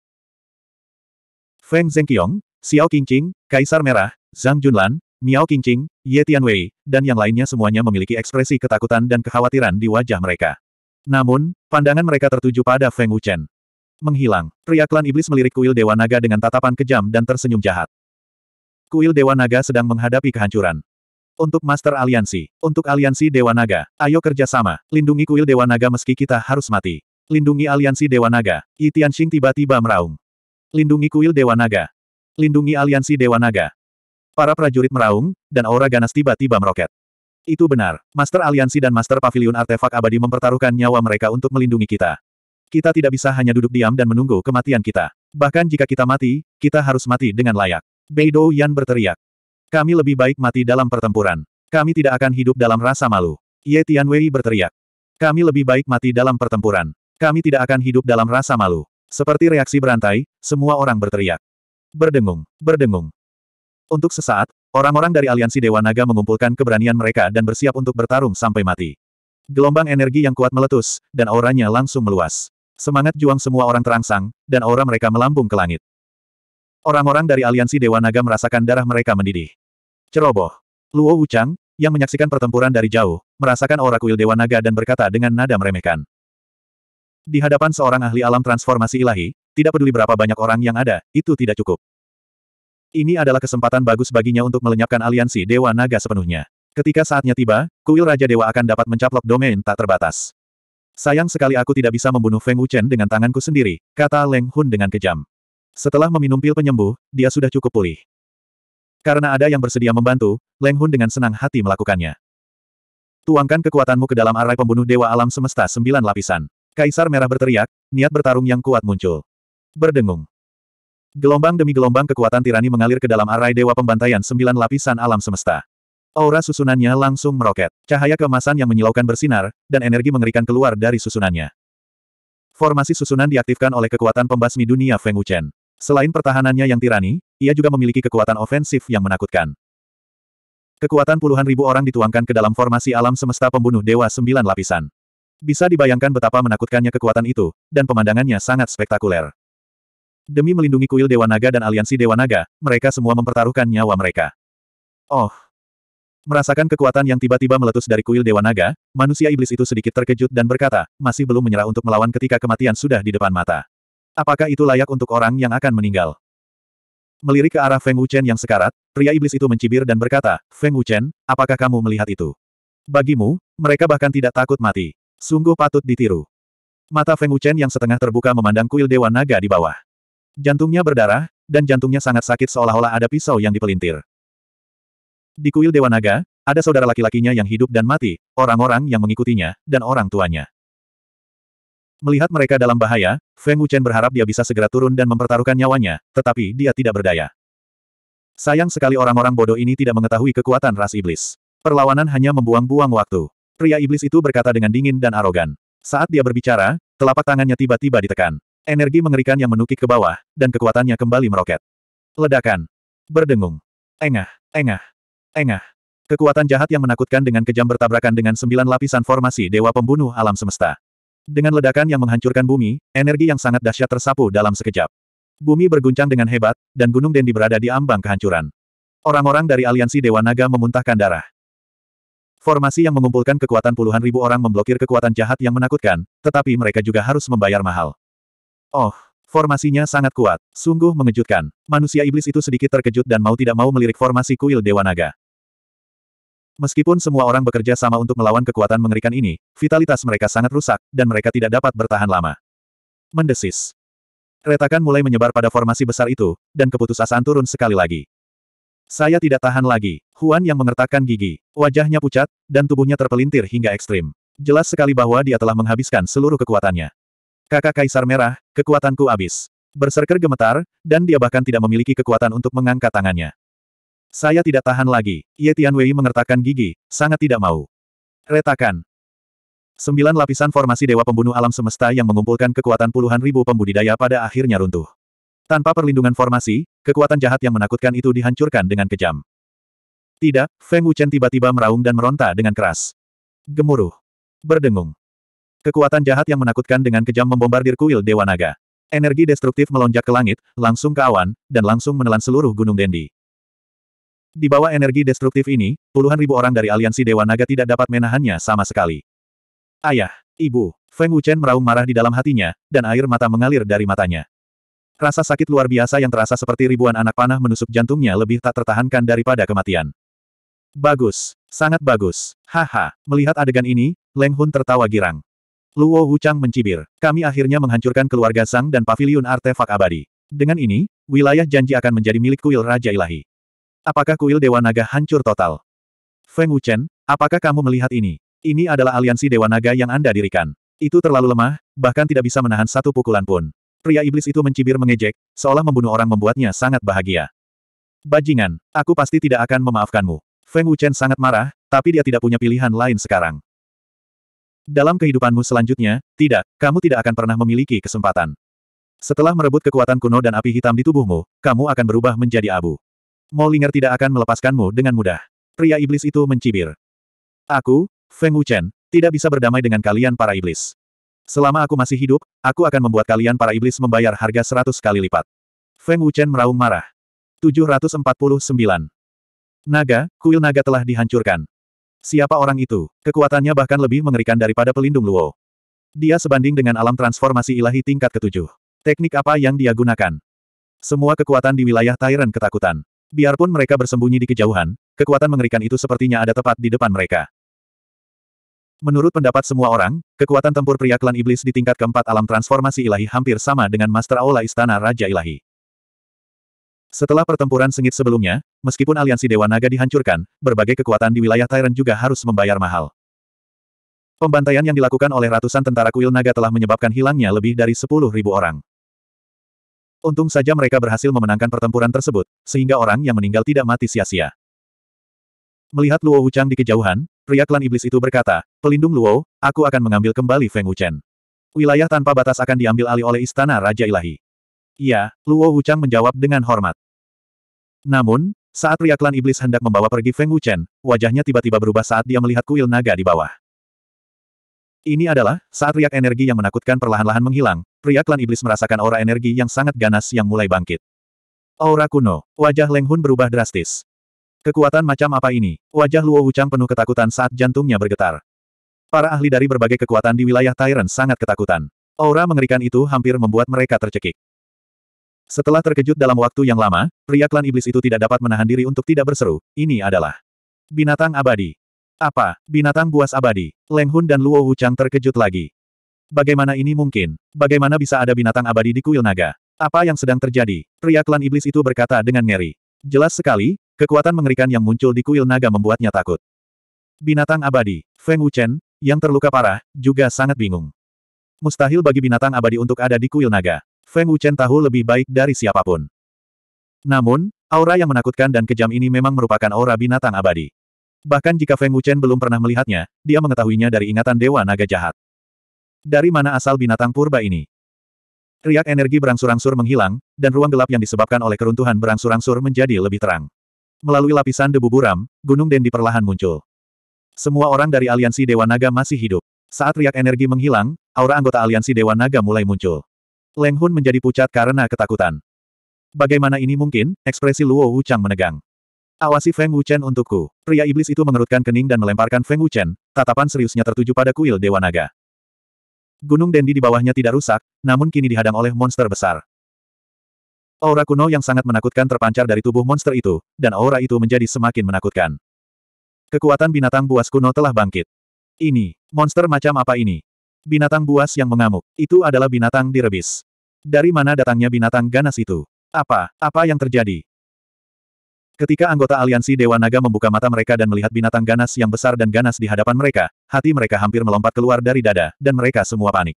Speaker 1: Feng Zhengqiong, Xiao Qingqing, Kaisar Merah, Zhang Junlan, Miao Qingqing, Ye Tianwei, dan yang lainnya semuanya memiliki ekspresi ketakutan dan kekhawatiran di wajah mereka. Namun, pandangan mereka tertuju pada Feng Wuchen. Menghilang. Pria klan iblis melirik kuil Dewa Naga dengan tatapan kejam dan tersenyum jahat. Kuil Dewa Naga sedang menghadapi kehancuran. Untuk Master Aliansi. Untuk Aliansi Dewa Naga. Ayo kerjasama. Lindungi kuil Dewa Naga meski kita harus mati. Lindungi Aliansi Dewa Naga. Yi Tianxing tiba-tiba meraung. Lindungi kuil Dewa Naga. Lindungi Aliansi Dewa Naga. Para prajurit meraung, dan aura ganas tiba-tiba meroket. Itu benar. Master Aliansi dan Master Pavilion Artefak Abadi mempertaruhkan nyawa mereka untuk melindungi kita. Kita tidak bisa hanya duduk diam dan menunggu kematian kita. Bahkan jika kita mati, kita harus mati dengan layak. Beidou Yan berteriak. Kami lebih baik mati dalam pertempuran. Kami tidak akan hidup dalam rasa malu. Ye Tianwei berteriak. Kami lebih baik mati dalam pertempuran. Kami tidak akan hidup dalam rasa malu. Seperti reaksi berantai, semua orang berteriak. Berdengung, berdengung. Untuk sesaat, orang-orang dari aliansi Dewa Naga mengumpulkan keberanian mereka dan bersiap untuk bertarung sampai mati. Gelombang energi yang kuat meletus, dan auranya langsung meluas. Semangat juang semua orang terangsang, dan aura mereka melambung ke langit. Orang-orang dari aliansi Dewa Naga merasakan darah mereka mendidih. Ceroboh. Luo Wuchang, yang menyaksikan pertempuran dari jauh, merasakan aura kuil Dewa Naga dan berkata dengan nada meremehkan. Di hadapan seorang ahli alam transformasi ilahi, tidak peduli berapa banyak orang yang ada, itu tidak cukup. Ini adalah kesempatan bagus baginya untuk melenyapkan aliansi Dewa Naga sepenuhnya. Ketika saatnya tiba, kuil Raja Dewa akan dapat mencaplok domain tak terbatas. Sayang sekali aku tidak bisa membunuh Feng Wuchen dengan tanganku sendiri, kata Leng Hun dengan kejam. Setelah meminum pil penyembuh, dia sudah cukup pulih. Karena ada yang bersedia membantu, Leng Hun dengan senang hati melakukannya. Tuangkan kekuatanmu ke dalam arai pembunuh Dewa Alam Semesta sembilan lapisan. Kaisar Merah berteriak, niat bertarung yang kuat muncul. Berdengung. Gelombang demi gelombang kekuatan tirani mengalir ke dalam arai Dewa Pembantaian sembilan lapisan alam semesta. Aura susunannya langsung meroket. Cahaya kemasan yang menyilaukan bersinar, dan energi mengerikan keluar dari susunannya. Formasi susunan diaktifkan oleh kekuatan pembasmi dunia Feng Wuchen. Selain pertahanannya yang tirani, ia juga memiliki kekuatan ofensif yang menakutkan. Kekuatan puluhan ribu orang dituangkan ke dalam formasi alam semesta pembunuh dewa sembilan lapisan. Bisa dibayangkan betapa menakutkannya kekuatan itu, dan pemandangannya sangat spektakuler. Demi melindungi kuil Dewa Naga dan aliansi Dewa Naga, mereka semua mempertaruhkan nyawa mereka. Oh, Merasakan kekuatan yang tiba-tiba meletus dari kuil Dewa Naga, manusia iblis itu sedikit terkejut dan berkata, masih belum menyerah untuk melawan ketika kematian sudah di depan mata. Apakah itu layak untuk orang yang akan meninggal? Melirik ke arah Feng Wuchen yang sekarat, pria iblis itu mencibir dan berkata, Feng Wuchen, apakah kamu melihat itu? Bagimu, mereka bahkan tidak takut mati. Sungguh patut ditiru. Mata Feng Wuchen yang setengah terbuka memandang kuil Dewa Naga di bawah. Jantungnya berdarah, dan jantungnya sangat sakit seolah-olah ada pisau yang dipelintir. Di kuil Dewa Naga, ada saudara laki-lakinya yang hidup dan mati, orang-orang yang mengikutinya, dan orang tuanya. Melihat mereka dalam bahaya, Feng Wuchen berharap dia bisa segera turun dan mempertaruhkan nyawanya, tetapi dia tidak berdaya. Sayang sekali orang-orang bodoh ini tidak mengetahui kekuatan ras iblis. Perlawanan hanya membuang-buang waktu. Pria iblis itu berkata dengan dingin dan arogan. Saat dia berbicara, telapak tangannya tiba-tiba ditekan. Energi mengerikan yang menukik ke bawah, dan kekuatannya kembali meroket. Ledakan. Berdengung. Engah, engah. Engah. Kekuatan jahat yang menakutkan dengan kejam bertabrakan dengan sembilan lapisan formasi Dewa Pembunuh Alam Semesta. Dengan ledakan yang menghancurkan bumi, energi yang sangat dahsyat tersapu dalam sekejap. Bumi berguncang dengan hebat, dan Gunung Dendi berada di ambang kehancuran. Orang-orang dari aliansi Dewa Naga memuntahkan darah. Formasi yang mengumpulkan kekuatan puluhan ribu orang memblokir kekuatan jahat yang menakutkan, tetapi mereka juga harus membayar mahal. Oh, Formasinya sangat kuat, sungguh mengejutkan. Manusia iblis itu sedikit terkejut dan mau tidak mau melirik formasi kuil Dewa Naga. Meskipun semua orang bekerja sama untuk melawan kekuatan mengerikan ini, vitalitas mereka sangat rusak, dan mereka tidak dapat bertahan lama. Mendesis. Retakan mulai menyebar pada formasi besar itu, dan keputusasaan turun sekali lagi. Saya tidak tahan lagi. Huan yang mengertakkan gigi, wajahnya pucat, dan tubuhnya terpelintir hingga ekstrim. Jelas sekali bahwa dia telah menghabiskan seluruh kekuatannya. Kakak Kaisar Merah, kekuatanku habis. Berserker gemetar, dan dia bahkan tidak memiliki kekuatan untuk mengangkat tangannya. Saya tidak tahan lagi. Ye Tianwei mengertakkan gigi, sangat tidak mau. Retakan. Sembilan lapisan formasi Dewa Pembunuh Alam Semesta yang mengumpulkan kekuatan puluhan ribu pembudidaya pada akhirnya runtuh. Tanpa perlindungan formasi, kekuatan jahat yang menakutkan itu dihancurkan dengan kejam. Tidak, Feng Wuchen tiba-tiba meraung dan meronta dengan keras. Gemuruh. Berdengung. Kekuatan jahat yang menakutkan dengan kejam membombardir kuil Dewa Naga. Energi destruktif melonjak ke langit, langsung ke awan, dan langsung menelan seluruh Gunung Dendi. Di bawah energi destruktif ini, puluhan ribu orang dari aliansi Dewa Naga tidak dapat menahannya sama sekali. Ayah, ibu, Feng Wuchen meraung marah di dalam hatinya, dan air mata mengalir dari matanya. Rasa sakit luar biasa yang terasa seperti ribuan anak panah menusuk jantungnya lebih tak tertahankan daripada kematian. Bagus, sangat bagus. Haha, melihat adegan ini, Leng Hun tertawa girang. Luo Wuchang mencibir. Kami akhirnya menghancurkan keluarga Sang dan Paviliun artefak abadi. Dengan ini, wilayah janji akan menjadi milik kuil Raja Ilahi. Apakah kuil Dewa Naga hancur total? Feng Wuchen, apakah kamu melihat ini? Ini adalah aliansi Dewa Naga yang Anda dirikan. Itu terlalu lemah, bahkan tidak bisa menahan satu pukulan pun. Pria iblis itu mencibir mengejek, seolah membunuh orang membuatnya sangat bahagia. Bajingan, aku pasti tidak akan memaafkanmu. Feng Wuchen sangat marah, tapi dia tidak punya pilihan lain sekarang. Dalam kehidupanmu selanjutnya, tidak, kamu tidak akan pernah memiliki kesempatan. Setelah merebut kekuatan kuno dan api hitam di tubuhmu, kamu akan berubah menjadi abu. Molinger tidak akan melepaskanmu dengan mudah. Pria iblis itu mencibir. Aku, Feng Wuchen, tidak bisa berdamai dengan kalian para iblis. Selama aku masih hidup, aku akan membuat kalian para iblis membayar harga seratus kali lipat. Feng Wuchen meraung marah. 749. Naga, kuil naga telah dihancurkan. Siapa orang itu? Kekuatannya bahkan lebih mengerikan daripada pelindung Luo. Dia sebanding dengan alam transformasi ilahi tingkat ketujuh. Teknik apa yang dia gunakan? Semua kekuatan di wilayah Tyrant ketakutan. Biarpun mereka bersembunyi di kejauhan, kekuatan mengerikan itu sepertinya ada tepat di depan mereka. Menurut pendapat semua orang, kekuatan tempur pria klan iblis di tingkat keempat alam transformasi ilahi hampir sama dengan Master Aula Istana Raja Ilahi. Setelah pertempuran sengit sebelumnya, meskipun aliansi Dewa Naga dihancurkan, berbagai kekuatan di wilayah Tyrant juga harus membayar mahal. Pembantaian yang dilakukan oleh ratusan tentara kuil naga telah menyebabkan hilangnya lebih dari 10.000 orang. Untung saja mereka berhasil memenangkan pertempuran tersebut, sehingga orang yang meninggal tidak mati sia-sia. Melihat Luo Wuchang di kejauhan, pria klan iblis itu berkata, Pelindung Luo, aku akan mengambil kembali Feng Wuchen. Wilayah tanpa batas akan diambil alih oleh Istana Raja Ilahi. Iya, Luo Wuchang menjawab dengan hormat. Namun, saat riaklan iblis hendak membawa pergi Feng Wuchen, wajahnya tiba-tiba berubah saat dia melihat kuil naga di bawah. Ini adalah, saat riak energi yang menakutkan perlahan-lahan menghilang, riaklan iblis merasakan aura energi yang sangat ganas yang mulai bangkit. Aura kuno, wajah Leng Hun berubah drastis. Kekuatan macam apa ini? Wajah Luo Wuchang penuh ketakutan saat jantungnya bergetar. Para ahli dari berbagai kekuatan di wilayah Tyrant sangat ketakutan. Aura mengerikan itu hampir membuat mereka tercekik. Setelah terkejut dalam waktu yang lama, pria klan iblis itu tidak dapat menahan diri untuk tidak berseru, ini adalah binatang abadi. Apa, binatang buas abadi? Leng Hun dan Luo Wuchang terkejut lagi. Bagaimana ini mungkin? Bagaimana bisa ada binatang abadi di kuil naga? Apa yang sedang terjadi? Pria klan iblis itu berkata dengan ngeri. Jelas sekali, kekuatan mengerikan yang muncul di kuil naga membuatnya takut. Binatang abadi, Feng Wuchen, yang terluka parah, juga sangat bingung. Mustahil bagi binatang abadi untuk ada di kuil naga. Feng Wuchen tahu lebih baik dari siapapun. Namun, aura yang menakutkan dan kejam ini memang merupakan aura binatang abadi. Bahkan jika Feng Wuchen belum pernah melihatnya, dia mengetahuinya dari ingatan Dewa Naga Jahat. Dari mana asal binatang purba ini? Riak energi berangsur-angsur menghilang, dan ruang gelap yang disebabkan oleh keruntuhan berangsur-angsur menjadi lebih terang. Melalui lapisan debu buram, Gunung Dendi perlahan muncul. Semua orang dari aliansi Dewa Naga masih hidup. Saat riak energi menghilang, aura anggota aliansi Dewa Naga mulai muncul. Leng Hun menjadi pucat karena ketakutan. Bagaimana ini mungkin? Ekspresi Luo Wuchang menegang. Awasi Feng Wuchen untukku. Pria iblis itu mengerutkan kening dan melemparkan Feng Wuchen, tatapan seriusnya tertuju pada kuil Dewa Naga. Gunung Dendi di bawahnya tidak rusak, namun kini dihadang oleh monster besar. Aura kuno yang sangat menakutkan terpancar dari tubuh monster itu, dan aura itu menjadi semakin menakutkan. Kekuatan binatang buas kuno telah bangkit. Ini, monster macam apa ini? Binatang buas yang mengamuk. Itu adalah binatang direbis. Dari mana datangnya binatang ganas itu? Apa? Apa yang terjadi? Ketika anggota aliansi Dewa Naga membuka mata mereka dan melihat binatang ganas yang besar dan ganas di hadapan mereka, hati mereka hampir melompat keluar dari dada, dan mereka semua panik.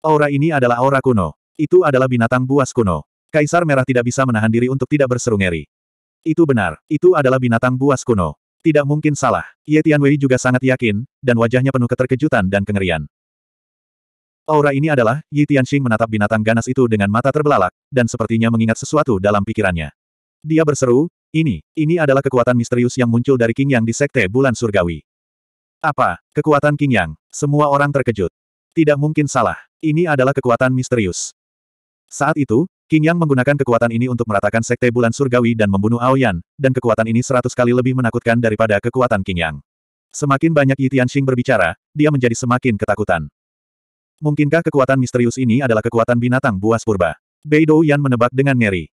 Speaker 1: Aura ini adalah aura kuno. Itu adalah binatang buas kuno. Kaisar Merah tidak bisa menahan diri untuk tidak berseru ngeri. Itu benar, itu adalah binatang buas kuno. Tidak mungkin salah. Ye Tianwei juga sangat yakin, dan wajahnya penuh keterkejutan dan kengerian. Aura ini adalah, Yi Tianxing menatap binatang ganas itu dengan mata terbelalak, dan sepertinya mengingat sesuatu dalam pikirannya. Dia berseru, ini, ini adalah kekuatan misterius yang muncul dari King Yang di Sekte Bulan Surgawi. Apa? Kekuatan King Yang? Semua orang terkejut. Tidak mungkin salah. Ini adalah kekuatan misterius. Saat itu, King Yang menggunakan kekuatan ini untuk meratakan Sekte Bulan Surgawi dan membunuh Aoyan, dan kekuatan ini seratus kali lebih menakutkan daripada kekuatan King Yang. Semakin banyak Yi Tianxing berbicara, dia menjadi semakin ketakutan. Mungkinkah kekuatan misterius ini adalah kekuatan binatang buas purba? Beidou Yan menebak dengan ngeri.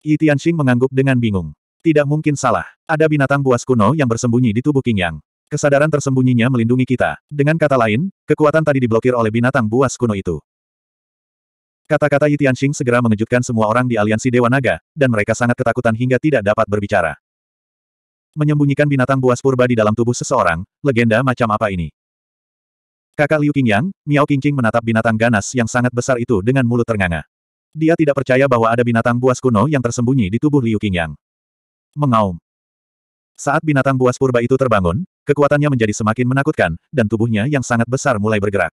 Speaker 1: Yi Tianxing mengangguk dengan bingung. Tidak mungkin salah. Ada binatang buas kuno yang bersembunyi di tubuh King Yang. Kesadaran tersembunyinya melindungi kita. Dengan kata lain, kekuatan tadi diblokir oleh binatang buas kuno itu. Kata-kata Yi Tianxing segera mengejutkan semua orang di aliansi Dewa Naga, dan mereka sangat ketakutan hingga tidak dapat berbicara. Menyembunyikan binatang buas purba di dalam tubuh seseorang, legenda macam apa ini? Kakak Liu Qingyang, Miao Qingqing menatap binatang ganas yang sangat besar itu dengan mulut ternganga. Dia tidak percaya bahwa ada binatang buas kuno yang tersembunyi di tubuh Liu Qingyang. Mengaum. Saat binatang buas purba itu terbangun, kekuatannya menjadi semakin menakutkan, dan tubuhnya yang sangat besar mulai bergerak.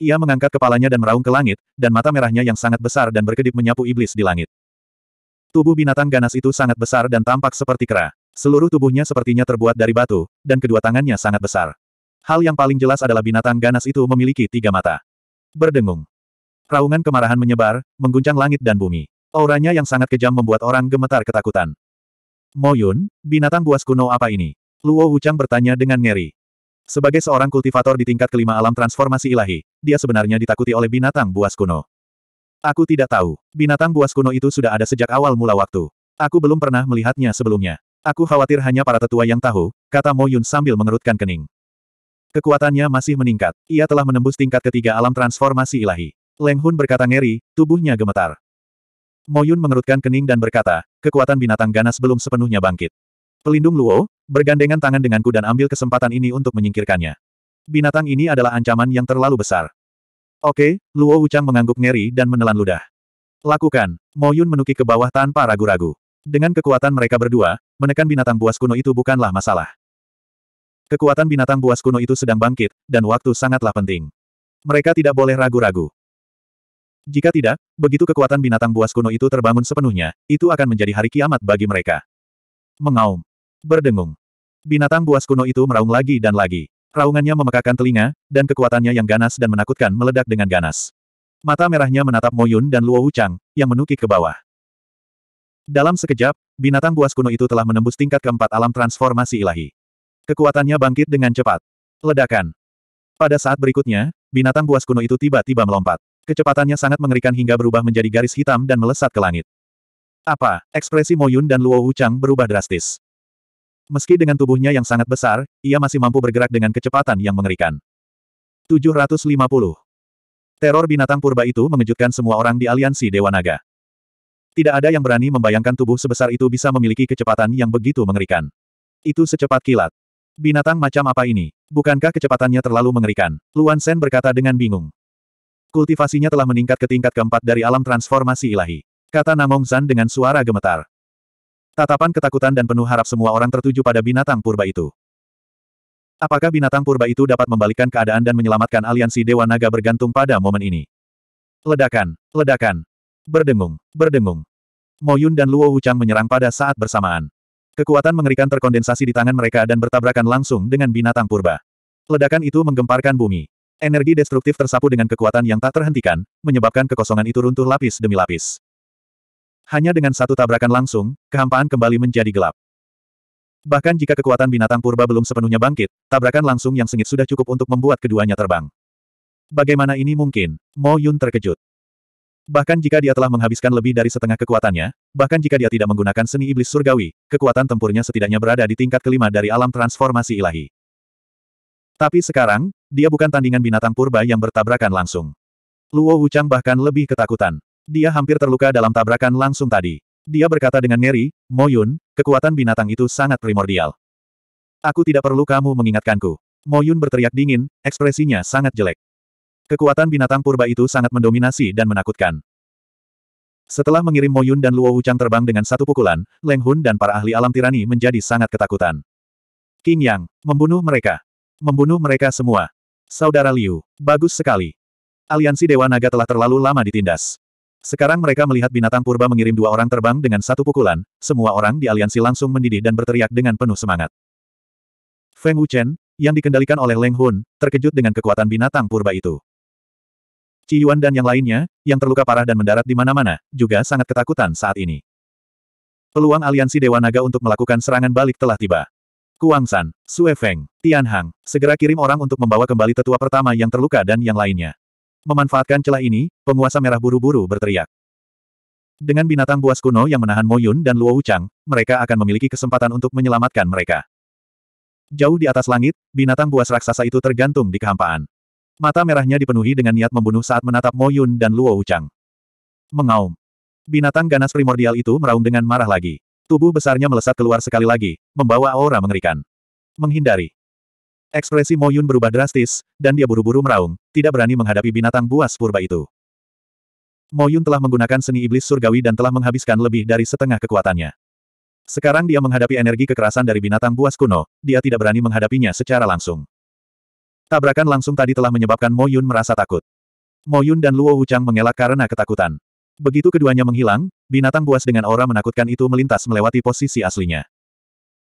Speaker 1: Ia mengangkat kepalanya dan meraung ke langit, dan mata merahnya yang sangat besar dan berkedip menyapu iblis di langit. Tubuh binatang ganas itu sangat besar dan tampak seperti kera. Seluruh tubuhnya sepertinya terbuat dari batu, dan kedua tangannya sangat besar. Hal yang paling jelas adalah binatang ganas itu memiliki tiga mata. Berdengung. Raungan kemarahan menyebar, mengguncang langit dan bumi. Auranya yang sangat kejam membuat orang gemetar ketakutan. Moyun, binatang buas kuno apa ini? Luo Wuchang bertanya dengan ngeri. Sebagai seorang kultivator di tingkat kelima alam transformasi ilahi, dia sebenarnya ditakuti oleh binatang buas kuno. Aku tidak tahu, binatang buas kuno itu sudah ada sejak awal mula waktu. Aku belum pernah melihatnya sebelumnya. Aku khawatir hanya para tetua yang tahu, kata Moyun sambil mengerutkan kening. Kekuatannya masih meningkat. Ia telah menembus tingkat ketiga alam transformasi ilahi. Leng Hun berkata ngeri, tubuhnya gemetar. Moyun mengerutkan kening dan berkata, kekuatan binatang ganas belum sepenuhnya bangkit. Pelindung Luo, bergandengan tangan denganku dan ambil kesempatan ini untuk menyingkirkannya. Binatang ini adalah ancaman yang terlalu besar. Oke, Luo Wuchang mengangguk ngeri dan menelan ludah. Lakukan. Moyun menuki ke bawah tanpa ragu-ragu. Dengan kekuatan mereka berdua, menekan binatang buas kuno itu bukanlah masalah. Kekuatan binatang buas kuno itu sedang bangkit, dan waktu sangatlah penting. Mereka tidak boleh ragu-ragu. Jika tidak, begitu kekuatan binatang buas kuno itu terbangun sepenuhnya, itu akan menjadi hari kiamat bagi mereka. Mengaum. Berdengung. Binatang buas kuno itu meraung lagi dan lagi. Raungannya memekakan telinga, dan kekuatannya yang ganas dan menakutkan meledak dengan ganas. Mata merahnya menatap Moyun dan Luo Wuchang, yang menukik ke bawah. Dalam sekejap, binatang buas kuno itu telah menembus tingkat keempat alam transformasi ilahi. Kekuatannya bangkit dengan cepat. Ledakan. Pada saat berikutnya, binatang buas kuno itu tiba-tiba melompat. Kecepatannya sangat mengerikan hingga berubah menjadi garis hitam dan melesat ke langit. Apa? Ekspresi Moyun dan Luo Wuchang berubah drastis. Meski dengan tubuhnya yang sangat besar, ia masih mampu bergerak dengan kecepatan yang mengerikan. 750. Teror binatang purba itu mengejutkan semua orang di aliansi Dewa Naga. Tidak ada yang berani membayangkan tubuh sebesar itu bisa memiliki kecepatan yang begitu mengerikan. Itu secepat kilat. Binatang macam apa ini? Bukankah kecepatannya terlalu mengerikan? Luan Sen berkata dengan bingung. Kultivasinya telah meningkat ke tingkat keempat dari alam transformasi ilahi. Kata Namong Zan dengan suara gemetar. Tatapan ketakutan dan penuh harap semua orang tertuju pada binatang purba itu. Apakah binatang purba itu dapat membalikkan keadaan dan menyelamatkan aliansi Dewa Naga bergantung pada momen ini? Ledakan, ledakan. Berdengung, berdengung. Moyun dan Luo Wuchang menyerang pada saat bersamaan. Kekuatan mengerikan terkondensasi di tangan mereka dan bertabrakan langsung dengan binatang purba. Ledakan itu menggemparkan bumi. Energi destruktif tersapu dengan kekuatan yang tak terhentikan, menyebabkan kekosongan itu runtuh lapis demi lapis. Hanya dengan satu tabrakan langsung, kehampaan kembali menjadi gelap. Bahkan jika kekuatan binatang purba belum sepenuhnya bangkit, tabrakan langsung yang sengit sudah cukup untuk membuat keduanya terbang. Bagaimana ini mungkin? Mo Yun terkejut. Bahkan jika dia telah menghabiskan lebih dari setengah kekuatannya, bahkan jika dia tidak menggunakan seni iblis surgawi, kekuatan tempurnya setidaknya berada di tingkat kelima dari alam transformasi ilahi. Tapi sekarang, dia bukan tandingan binatang purba yang bertabrakan langsung. Luo Wuchang bahkan lebih ketakutan. Dia hampir terluka dalam tabrakan langsung tadi. Dia berkata dengan ngeri, Mo Yun, kekuatan binatang itu sangat primordial. Aku tidak perlu kamu mengingatkanku. Mo Yun berteriak dingin, ekspresinya sangat jelek. Kekuatan binatang purba itu sangat mendominasi dan menakutkan. Setelah mengirim Moyun dan Luo Wuchang terbang dengan satu pukulan, Leng Hun dan para ahli alam tirani menjadi sangat ketakutan. King Yang, membunuh mereka. Membunuh mereka semua. Saudara Liu, bagus sekali. Aliansi Dewa Naga telah terlalu lama ditindas. Sekarang mereka melihat binatang purba mengirim dua orang terbang dengan satu pukulan, semua orang di aliansi langsung mendidih dan berteriak dengan penuh semangat. Feng Wuchen, yang dikendalikan oleh Leng Hun, terkejut dengan kekuatan binatang purba itu. Ci Yuan dan yang lainnya, yang terluka parah dan mendarat di mana-mana, juga sangat ketakutan saat ini. Peluang aliansi Dewa Naga untuk melakukan serangan balik telah tiba. Kuang San, Sue Feng, Tian Hang, segera kirim orang untuk membawa kembali tetua pertama yang terluka dan yang lainnya. Memanfaatkan celah ini, penguasa merah buru-buru berteriak. Dengan binatang buas kuno yang menahan Moyun dan Luo Wuchang, mereka akan memiliki kesempatan untuk menyelamatkan mereka. Jauh di atas langit, binatang buas raksasa itu tergantung di kehampaan. Mata merahnya dipenuhi dengan niat membunuh saat menatap Mo Yun dan Luo Wuchang. Mengaum. Binatang ganas primordial itu meraung dengan marah lagi. Tubuh besarnya melesat keluar sekali lagi, membawa aura mengerikan. Menghindari. Ekspresi Mo Yun berubah drastis, dan dia buru-buru meraung, tidak berani menghadapi binatang buas purba itu. Mo Yun telah menggunakan seni iblis surgawi dan telah menghabiskan lebih dari setengah kekuatannya. Sekarang dia menghadapi energi kekerasan dari binatang buas kuno, dia tidak berani menghadapinya secara langsung. Tabrakan langsung tadi telah menyebabkan Mo Yun merasa takut. Mo Yun dan Luo Wuchang mengelak karena ketakutan. Begitu keduanya menghilang, binatang buas dengan aura menakutkan itu melintas melewati posisi aslinya.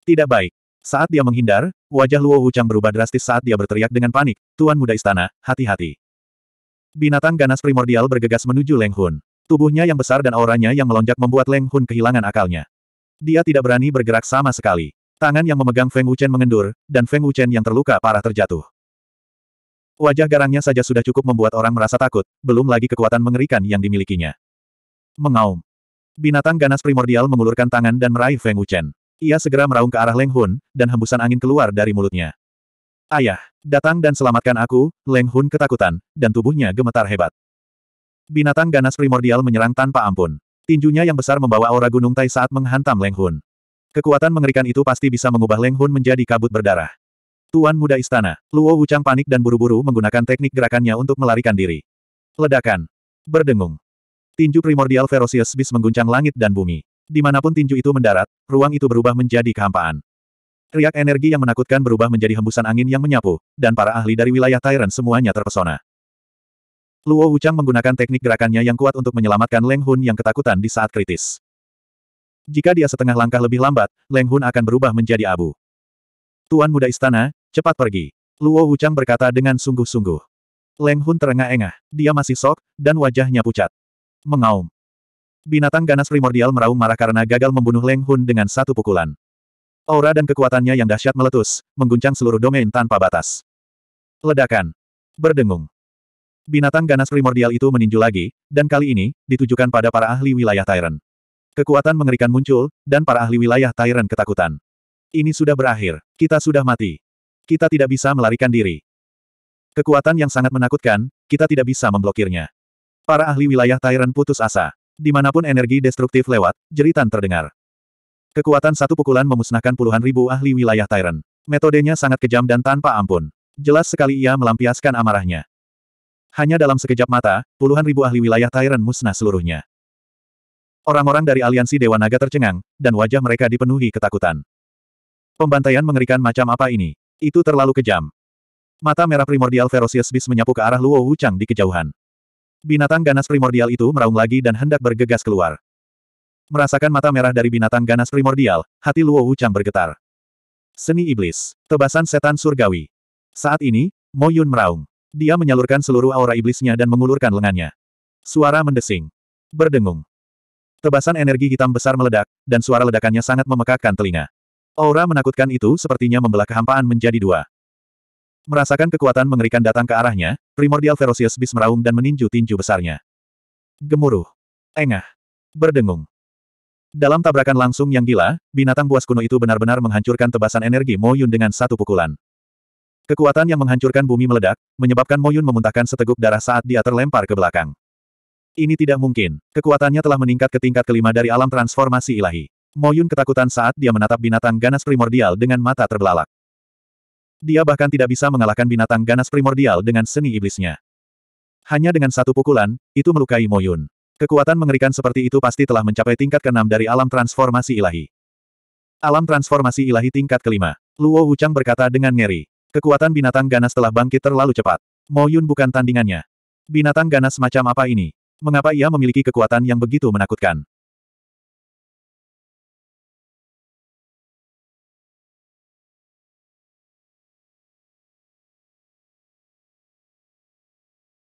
Speaker 1: Tidak baik. Saat dia menghindar, wajah Luo Wuchang berubah drastis saat dia berteriak dengan panik, Tuan Muda Istana, hati-hati. Binatang ganas primordial bergegas menuju Leng Hun. Tubuhnya yang besar dan auranya yang melonjak membuat Leng Hun kehilangan akalnya. Dia tidak berani bergerak sama sekali. Tangan yang memegang Feng Wuchen mengendur, dan Feng Wuchen yang terluka parah terjatuh. Wajah garangnya saja sudah cukup membuat orang merasa takut, belum lagi kekuatan mengerikan yang dimilikinya. Mengaum. Binatang ganas primordial mengulurkan tangan dan meraih Feng Wuchen. Ia segera meraung ke arah Leng Hun, dan hembusan angin keluar dari mulutnya. Ayah, datang dan selamatkan aku, Leng Hun ketakutan, dan tubuhnya gemetar hebat. Binatang ganas primordial menyerang tanpa ampun. Tinjunya yang besar membawa aura gunung Tai saat menghantam Leng Hun. Kekuatan mengerikan itu pasti bisa mengubah Leng Hun menjadi kabut berdarah. Tuan Muda Istana, Luo Wuchang panik dan buru-buru menggunakan teknik gerakannya untuk melarikan diri. Ledakan. Berdengung. Tinju primordial Ferocious Beast mengguncang langit dan bumi. Dimanapun tinju itu mendarat, ruang itu berubah menjadi kehampaan. Riak energi yang menakutkan berubah menjadi hembusan angin yang menyapu, dan para ahli dari wilayah Tyran semuanya terpesona. Luo Wuchang menggunakan teknik gerakannya yang kuat untuk menyelamatkan Leng Hun yang ketakutan di saat kritis. Jika dia setengah langkah lebih lambat, Leng Hun akan berubah menjadi abu. Tuan Muda Istana, Cepat pergi. Luo Wuchang berkata dengan sungguh-sungguh. Leng Hun terengah-engah. Dia masih sok, dan wajahnya pucat. Mengaum. Binatang ganas primordial meraung marah karena gagal membunuh Leng Hun dengan satu pukulan. Aura dan kekuatannya yang dahsyat meletus, mengguncang seluruh domain tanpa batas. Ledakan. Berdengung. Binatang ganas primordial itu meninju lagi, dan kali ini, ditujukan pada para ahli wilayah Tyrant. Kekuatan mengerikan muncul, dan para ahli wilayah Tyrant ketakutan. Ini sudah berakhir, kita sudah mati. Kita tidak bisa melarikan diri. Kekuatan yang sangat menakutkan, kita tidak bisa memblokirnya. Para ahli wilayah Tyrant putus asa. Dimanapun energi destruktif lewat, jeritan terdengar. Kekuatan satu pukulan memusnahkan puluhan ribu ahli wilayah Tyrant. Metodenya sangat kejam dan tanpa ampun. Jelas sekali ia melampiaskan amarahnya. Hanya dalam sekejap mata, puluhan ribu ahli wilayah Tyrant musnah seluruhnya. Orang-orang dari aliansi Dewa Naga tercengang, dan wajah mereka dipenuhi ketakutan. Pembantaian mengerikan macam apa ini? Itu terlalu kejam. Mata merah primordial Ferocious Beast menyapu ke arah Luo Wuchang di kejauhan. Binatang ganas primordial itu meraung lagi dan hendak bergegas keluar. Merasakan mata merah dari binatang ganas primordial, hati Luo Wuchang bergetar. Seni Iblis. Tebasan Setan Surgawi. Saat ini, Mo Yun meraung. Dia menyalurkan seluruh aura iblisnya dan mengulurkan lengannya. Suara mendesing. Berdengung. Tebasan energi hitam besar meledak, dan suara ledakannya sangat memekakkan telinga. Aura menakutkan itu sepertinya membelah kehampaan menjadi dua. Merasakan kekuatan mengerikan datang ke arahnya, primordial ferocious beast meraung dan meninju tinju besarnya. Gemuruh. Engah. Berdengung. Dalam tabrakan langsung yang gila, binatang buas kuno itu benar-benar menghancurkan tebasan energi Mo Yun dengan satu pukulan. Kekuatan yang menghancurkan bumi meledak, menyebabkan Mo Yun memuntahkan seteguk darah saat dia terlempar ke belakang. Ini tidak mungkin, kekuatannya telah meningkat ke tingkat kelima dari alam transformasi ilahi. Moyun ketakutan saat dia menatap binatang ganas primordial dengan mata terbelalak. Dia bahkan tidak bisa mengalahkan binatang ganas primordial dengan seni iblisnya. Hanya dengan satu pukulan, itu melukai Moyun. Kekuatan mengerikan seperti itu pasti telah mencapai tingkat keenam dari alam transformasi ilahi. Alam transformasi ilahi tingkat kelima. Luo Wuchang berkata dengan ngeri. Kekuatan binatang ganas telah bangkit terlalu cepat. Moyun bukan tandingannya. Binatang ganas macam apa ini? Mengapa ia memiliki kekuatan yang begitu menakutkan?